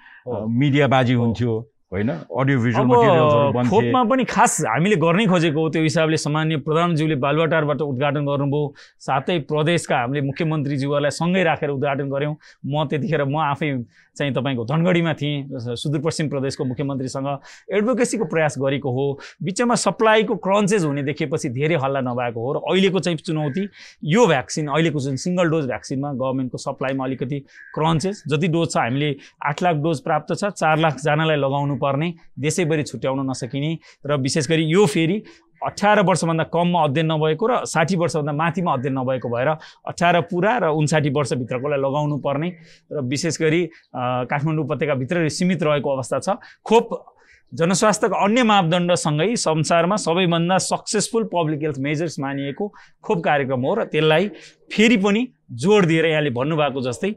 Speaker 2: मिडियाबाजी हुन्थ्यो होइन अडियो भिजुअल खोपमा
Speaker 1: पनि खास हामीले गर्नै खोजेको हो त्यो हिसाबले सामान्य प्रधानज्यूले बालुवाटारबाट उद्घाटन गर्नुभयो साथै प्रदेशका हामीले मुख्यमन्त्रीज्यूहरूलाई सँगै राखेर उद्घाटन गऱ्यौँ म त्यतिखेर म आफै चाहिँ तपाईँको धनगढीमा थिएँ सुदूरपश्चिम प्रदेशको मुख्यमन्त्रीसँग एडभोकेसीको प्रयास गरेको हो बिचमा सप्लाईको क्रन्चेज हुने देखेपछि धेरै हल्ला नभएको हो र अहिलेको चाहिँ चुनौती यो भ्याक्सिन अहिलेको जुन सिङ्गल डोज भ्याक्सिनमा गभर्मेन्टको सप्लाईमा अलिकति क्रन्चेज जति डोज छ हामीले आठ लाख डोज प्राप्त छ चार लाखजनालाई लगाउनु पर्ने देशैभरि छुट्याउन नसकिने र विशेष गरी यो फेरि अठार वर्षभन्दा कममा अध्ययन नभएको र साठी वर्षभन्दा माथिमा अध्ययन नभएको भएर अठार पुरा र उन्साठी वर्षभित्रकोलाई लगाउनु पर्ने र विशेष गरी काठमाडौँ उपत्यकाभित्र सीमित रहेको अवस्था छ खोप जनस्वास्थ्यको अन्य मापदण्डसँगै संसारमा सबैभन्दा सक्सेसफुल पब्लिक हेल्थ मेजर्स मानिएको खोप कार्यक्रम हो र त्यसलाई फेरि पनि जोड दिएर यहाँले भन्नुभएको जस्तै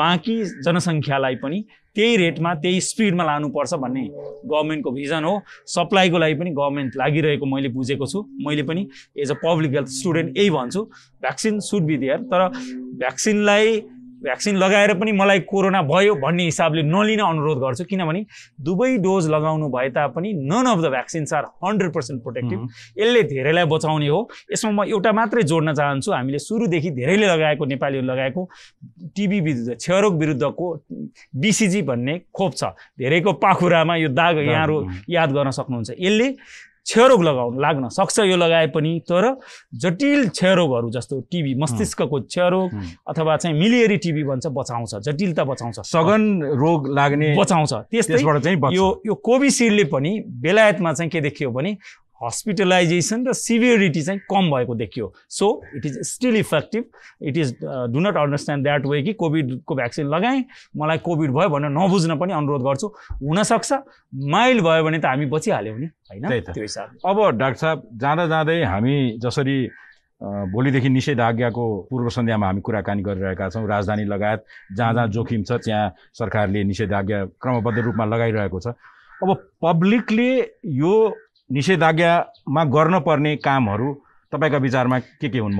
Speaker 1: बाँकी जनसङ्ख्यालाई पनि त्यही रेटमा त्यही स्पिडमा लानुपर्छ भन्ने गभर्मेन्टको भिजन हो सप्लाईको लागि पनि गभर्मेन्ट लागिरहेको मैले बुझेको छु मैले पनि as a public health student यही भन्छु भ्याक्सिन सुड बी देयर तर भ्याक्सिनलाई भ्याक्सिन लगाएर पनि मलाई कोरोना भयो भन्ने हिसाबले नलिन अनुरोध गर्छु किनभने दुवै डोज लगाउनु भए तापनि none of the vaccines are hundred percent protective यसले धेरैलाई बचाउने हो यसमा म एउटा मात्रै जोड्न चाहन्छु हामीले सुरुदेखि धेरैले लगाएको नेपालीहरू लगाएको टिबी विरुद्ध क्षयरोग विरुद्धको बिसिजी भन्ने खोप छ धेरैको पाखुरामा यो दाग यहाँहरू याद गर्न सक्नुहुन्छ यसले क्षयरोग लगाउनु लाग्न सक्छ यो लगाए पनि तर जटिल क्षयरोगहरू जस्तो टिबी मस्तिष्कको क्षयरोग अथवा चाहिँ मिलियरी टिबी भन्छ बचाउँछ जटिलता बचाउँछ सघन रोग लाग्ने बचाउँछ त्यसबाट चाहिँ यो यो कोभिसिल्डले पनि बेलायतमा चाहिँ के देखियो भने हस्पिटलाइजेसन र सिभियरिटी चाहिँ कम भएको देखियो so it is still effective it is do not understand that way कि कोभिडको भ्याक्सिन लगाएँ मलाई कोभिड भयो भनेर नबुझ्न पनि अनुरोध गर्छु हुनसक्छ माइल्ड भयो भने त हामी बचिहाल्यौँ नि होइन त्यो हिसाबले
Speaker 2: अब डाक्टर साहब जाँदा जाँदै हामी जसरी भोलिदेखि निषेधाज्ञाको पूर्व सन्ध्यामा हामी कुराकानी गरिरहेका छौँ राजधानी लगायत जहाँ जहाँ जोखिम छ त्यहाँ सरकारले निषेधाज्ञा क्रमबद्ध रूपमा लगाइरहेको छ अब पब्लिकले यो निषेधाज्ञामा गर्नपर्ने कामहरू तपाईँका विचारमा के के हुन्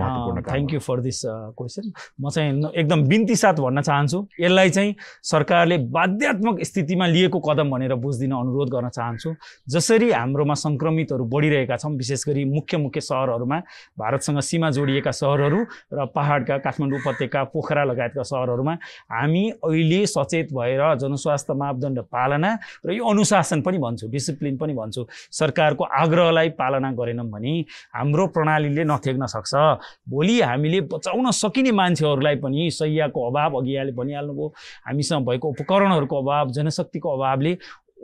Speaker 2: thank
Speaker 1: you for this question
Speaker 2: म चाहिँ एकदम बिन्ती
Speaker 1: साथ भन्न चाहन्छु यसलाई चाहिँ सरकारले बाध्यात्मक स्थितिमा लिएको कदम भनेर बुझिदिन अनुरोध गर्न चाहन्छु जसरी हाम्रोमा सङ्क्रमितहरू बढिरहेका छौँ विशेष गरी मुख्य मुख्य सहरहरूमा भारतसँग सीमा जोडिएका सहरहरू र पहाडका काठमाडौँ उपत्यका पोखरा लगायतका सहरहरूमा हामी अहिले सचेत भएर जनस्वास्थ्य मापदण्ड पालना र यो अनुशासन पनि भन्छु डिसिप्लिन पनि भन्छु सरकारको आग्रहलाई पालना गरेनौँ भने हाम्रो प्रणाली प्रणालीले नथेक्न सक्छ भोलि हामीले बचाउन सकिने मान्छेहरूलाई पनि सयको अभाव अघि यहाँले भनिहाल्नुभयो हामीसँग भएको उपकरणहरूको अभाव जनशक्तिको अभावले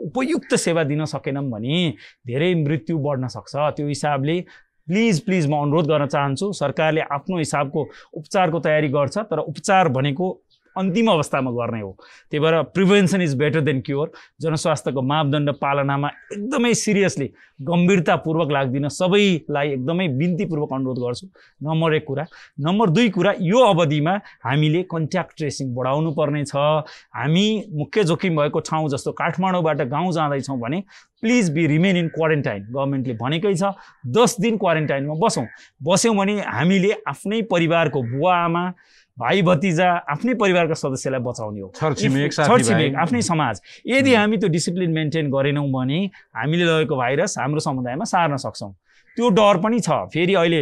Speaker 1: उपयुक्त सेवा दिन सकेनौँ भने धेरै मृत्यु बढ्न सक्छ त्यो हिसाबले प्लिज प्लिज म अनुरोध गर्न चाहन्छु सरकारले आफ्नो हिसाबको उपचारको तयारी गर्छ तर उपचार भनेको अन्तिम अवस्थामा गर्ने हो त्यही भएर prevention is better than cure जनस्वास्थ्यको मापदण्ड पालनामा एकदमै सिरियसली गम्भीरतापूर्वक लाग्दिन सबैलाई एकदमै बिन्तीपूर्वक अनुरोध गर्छु नम्बर एक कुरा नम्बर दुई कुरा यो अवधिमा हामीले कन्ट्याक्ट ट्रेसिङ बढाउनु पर्ने छ हामी मुख्य जोखिम भएको ठाउँ जस्तो काठमाडौँबाट गाउँ जाँदैछौँ भने please be remain in quarantine गभर्मेन्टले भनेकै छ दस दिन क्वारेन्टाइनमा बसौँ बस्यौँ भने हामीले आफ्नै परिवारको बुवा आमा भाइ भतिजा आफ्नै परिवारका सदस्यलाई बचाउने हो छरछिमेक आफ्नै समाज यदि हामी त्यो डिसिप्लिन मेन्टेन गरेनौँ भने हामीले लगेको भाइरस हाम्रो समुदायमा सार्न सक्छौँ त्यो डर पनि छ फेरि अहिले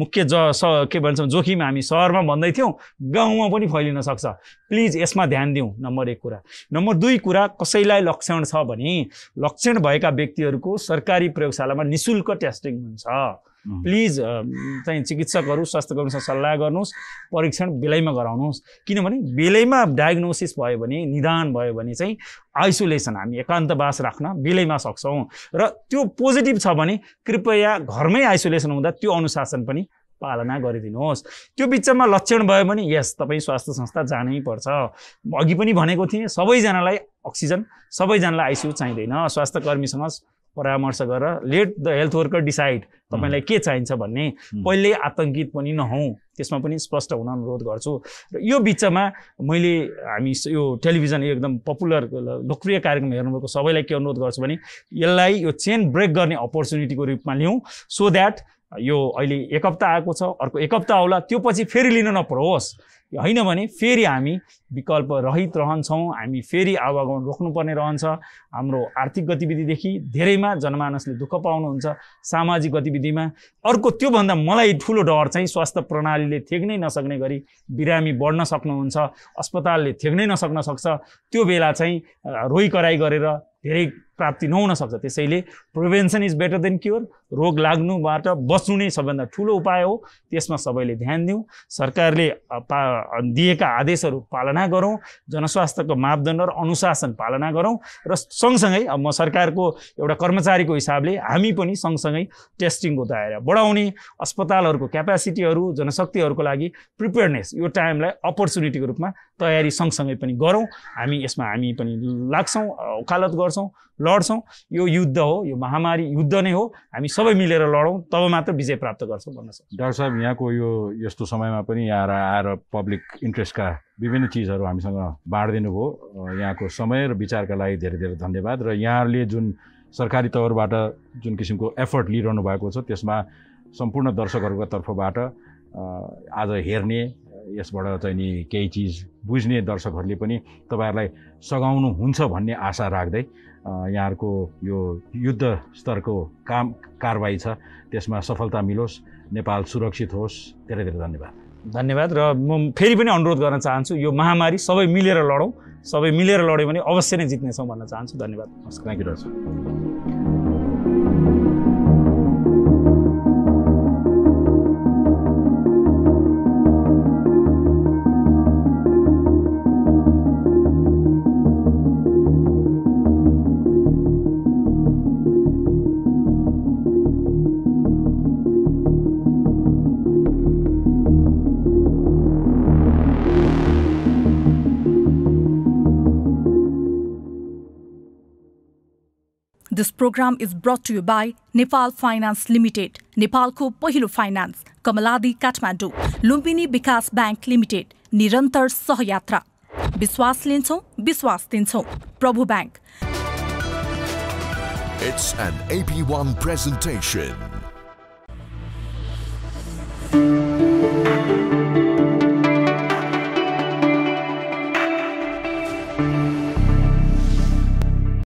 Speaker 1: मुख्य ज स के भन्छौँ जोखिम हामी सहरमा भन्दै थियौँ गाउँमा पनि फैलिन सक्छ प्लिज यसमा ध्यान दिउँ नम्बर एक कुरा नम्बर दुई कुरा कसैलाई लक्षण छ भने लक्षण भएका व्यक्तिहरूको सरकारी प्रयोगशालामा निशुल्क टेस्टिङ हुन्छ प्लिज चाहिँ चिकित्सकहरू स्वास्थ्य कर्मीसँग सल्लाह गर्नुहोस् परीक्षण बेलैमा गराउनुहोस् किनभने बेलैमा डायग्नोसिस भयो भने निदान भयो भने चाहिँ आइसोलेसन हामी एकान्तवास राख्न बेलैमा सक्छौँ र त्यो पोजिटिभ छ भने कृपया घरमै आइसोलेसन हुँदा त्यो अनुशासन पनि पालना गरिदिनुहोस् त्यो बिचमा लक्षण भयो भने यस तपाईँ स्वास्थ्य संस्था जानै पर्छ अघि पनि भनेको थिएँ सबैजनालाई अक्सिजन सबैजनालाई आइसियु चाहिँदैन स्वास्थ्य कर्मीसँग परामर्श गरेर let the health worker decide तपाईँलाई के चाहिन्छ भन्ने पहिले आतङ्कित पनि नहौँ त्यसमा पनि स्पष्ट हुन अनुरोध गर्छु र यो बिचमा मैले हामी यो टेलिभिजन एकदम पपुलर लोकप्रिय कार्यक्रम हेर्नुभएको सबैलाई के अनुरोध गर्छु भने यसलाई यो चेन ब्रेक गर्ने अपर्च्युनिटीको रूपमा लिउँ सो द्याट यो अहिले एक हप्ता आएको छ अर्को एक हप्ता आउला त्यो पछि फेरि लिन नपरोस् होइन भने फेरि हामी विकल्प रहित रहन्छौँ हामी फेरि आवागमन रोक्नुपर्ने रहन्छ हाम्रो आर्थिक गतिविधिदेखि धेरैमा जनमानसले दुःख पाउनुहुन्छ सामाजिक गतिविधिमा अर्को त्योभन्दा मलाई ठुलो डर चाहिँ स्वास्थ्य प्रणालीले थेग्नै नसक्ने गरी बिरामी बढ्न सक्नुहुन्छ अस्पतालले थेग्नै नसक्न सक्छ त्यो बेला चाहिँ रोइ कराई गरेर धेरै प्राप्ति नहुन सक्छ त्यसैले prevention is better than cure रोग लाग्नुबाट बस्नु नै सबभन्दा ठुलो उपाय हो त्यसमा सबैले ध्यान दिउँ सरकारले पा दिएका आदेशहरू पालना पालना गरौँ जनस्वास्थ्यको मापदण्ड र अनुशासन पालना गरौँ र सँगसँगै अब म सरकारको एउटा कर्मचारीको हिसाबले हामी पनि सँगसँगै टेस्टिङको दायरा बढाउने अस्पतालहरूको क्यापासिटीहरू जनशक्तिहरूको लागि प्रिपेयरनेस यो टाइमलाई अपर्च्युनिटीको रूपमा तयारी सँगसँगै पनि गरौँ हामी यसमा हामी पनि लाग्छौँ उकालत गर्छौँ लड्छौँ यो युद्ध हो यो महामारी युद्ध नै हो हामी सबै मिलेर लडौँ तब मात्र विजय प्राप्त गर्छौँ भन्न सक्छौँ
Speaker 2: डाक्टर साहब यहाँको यो यस्तो समयमा पनि यहाँ आएर पब्लिक इन्ट्रेस्टका विभिन्न चिजहरू हामीसँग बाँडिदिनु भयो यहाँको समय र विचारका लागि धेरै धेरै धन्यवाद र यहाँले जुन सरकारी तौरबाट जुन किसिमको एफर्ट लिइरहनु भएको छ त्यसमा सम्पूर्ण दर्शकहरूको तर्फबाट आज हेर्ने यसबाट चाहिँ नि केही चिज बुझ्ने दर्शकहरूले पनि तपाईँहरूलाई सघाउनु हुन्छ भन्ने आशा राख्दै यहाँहरूको यो युद्ध स्तरको काम कारवाही छ त्यसमा सफलता मिलोस् नेपाल सुरक्षित होस् धेरै धेरै धन्यवाद धन्यवाद र म फेरि पनि अनुरोध गर्न चाहन्छु
Speaker 1: यो महामारी सबै मिलेर लडौँ सबै मिलेर लड्यो भने अवश्य नै जित्नेछौँ भन्न चाहन्छु धन्यवाद thank
Speaker 2: you
Speaker 1: This program is brought to you by Nepal Finance Limited, Nepal Ko Pohilo Finance, Kamaladi Kathmandu, Lumbini Bikas Bank Limited, Nirantar Sahayatra, Biswas Linso, Biswas Tinso, Prabhu Bank.
Speaker 2: It's an AP1 presentation.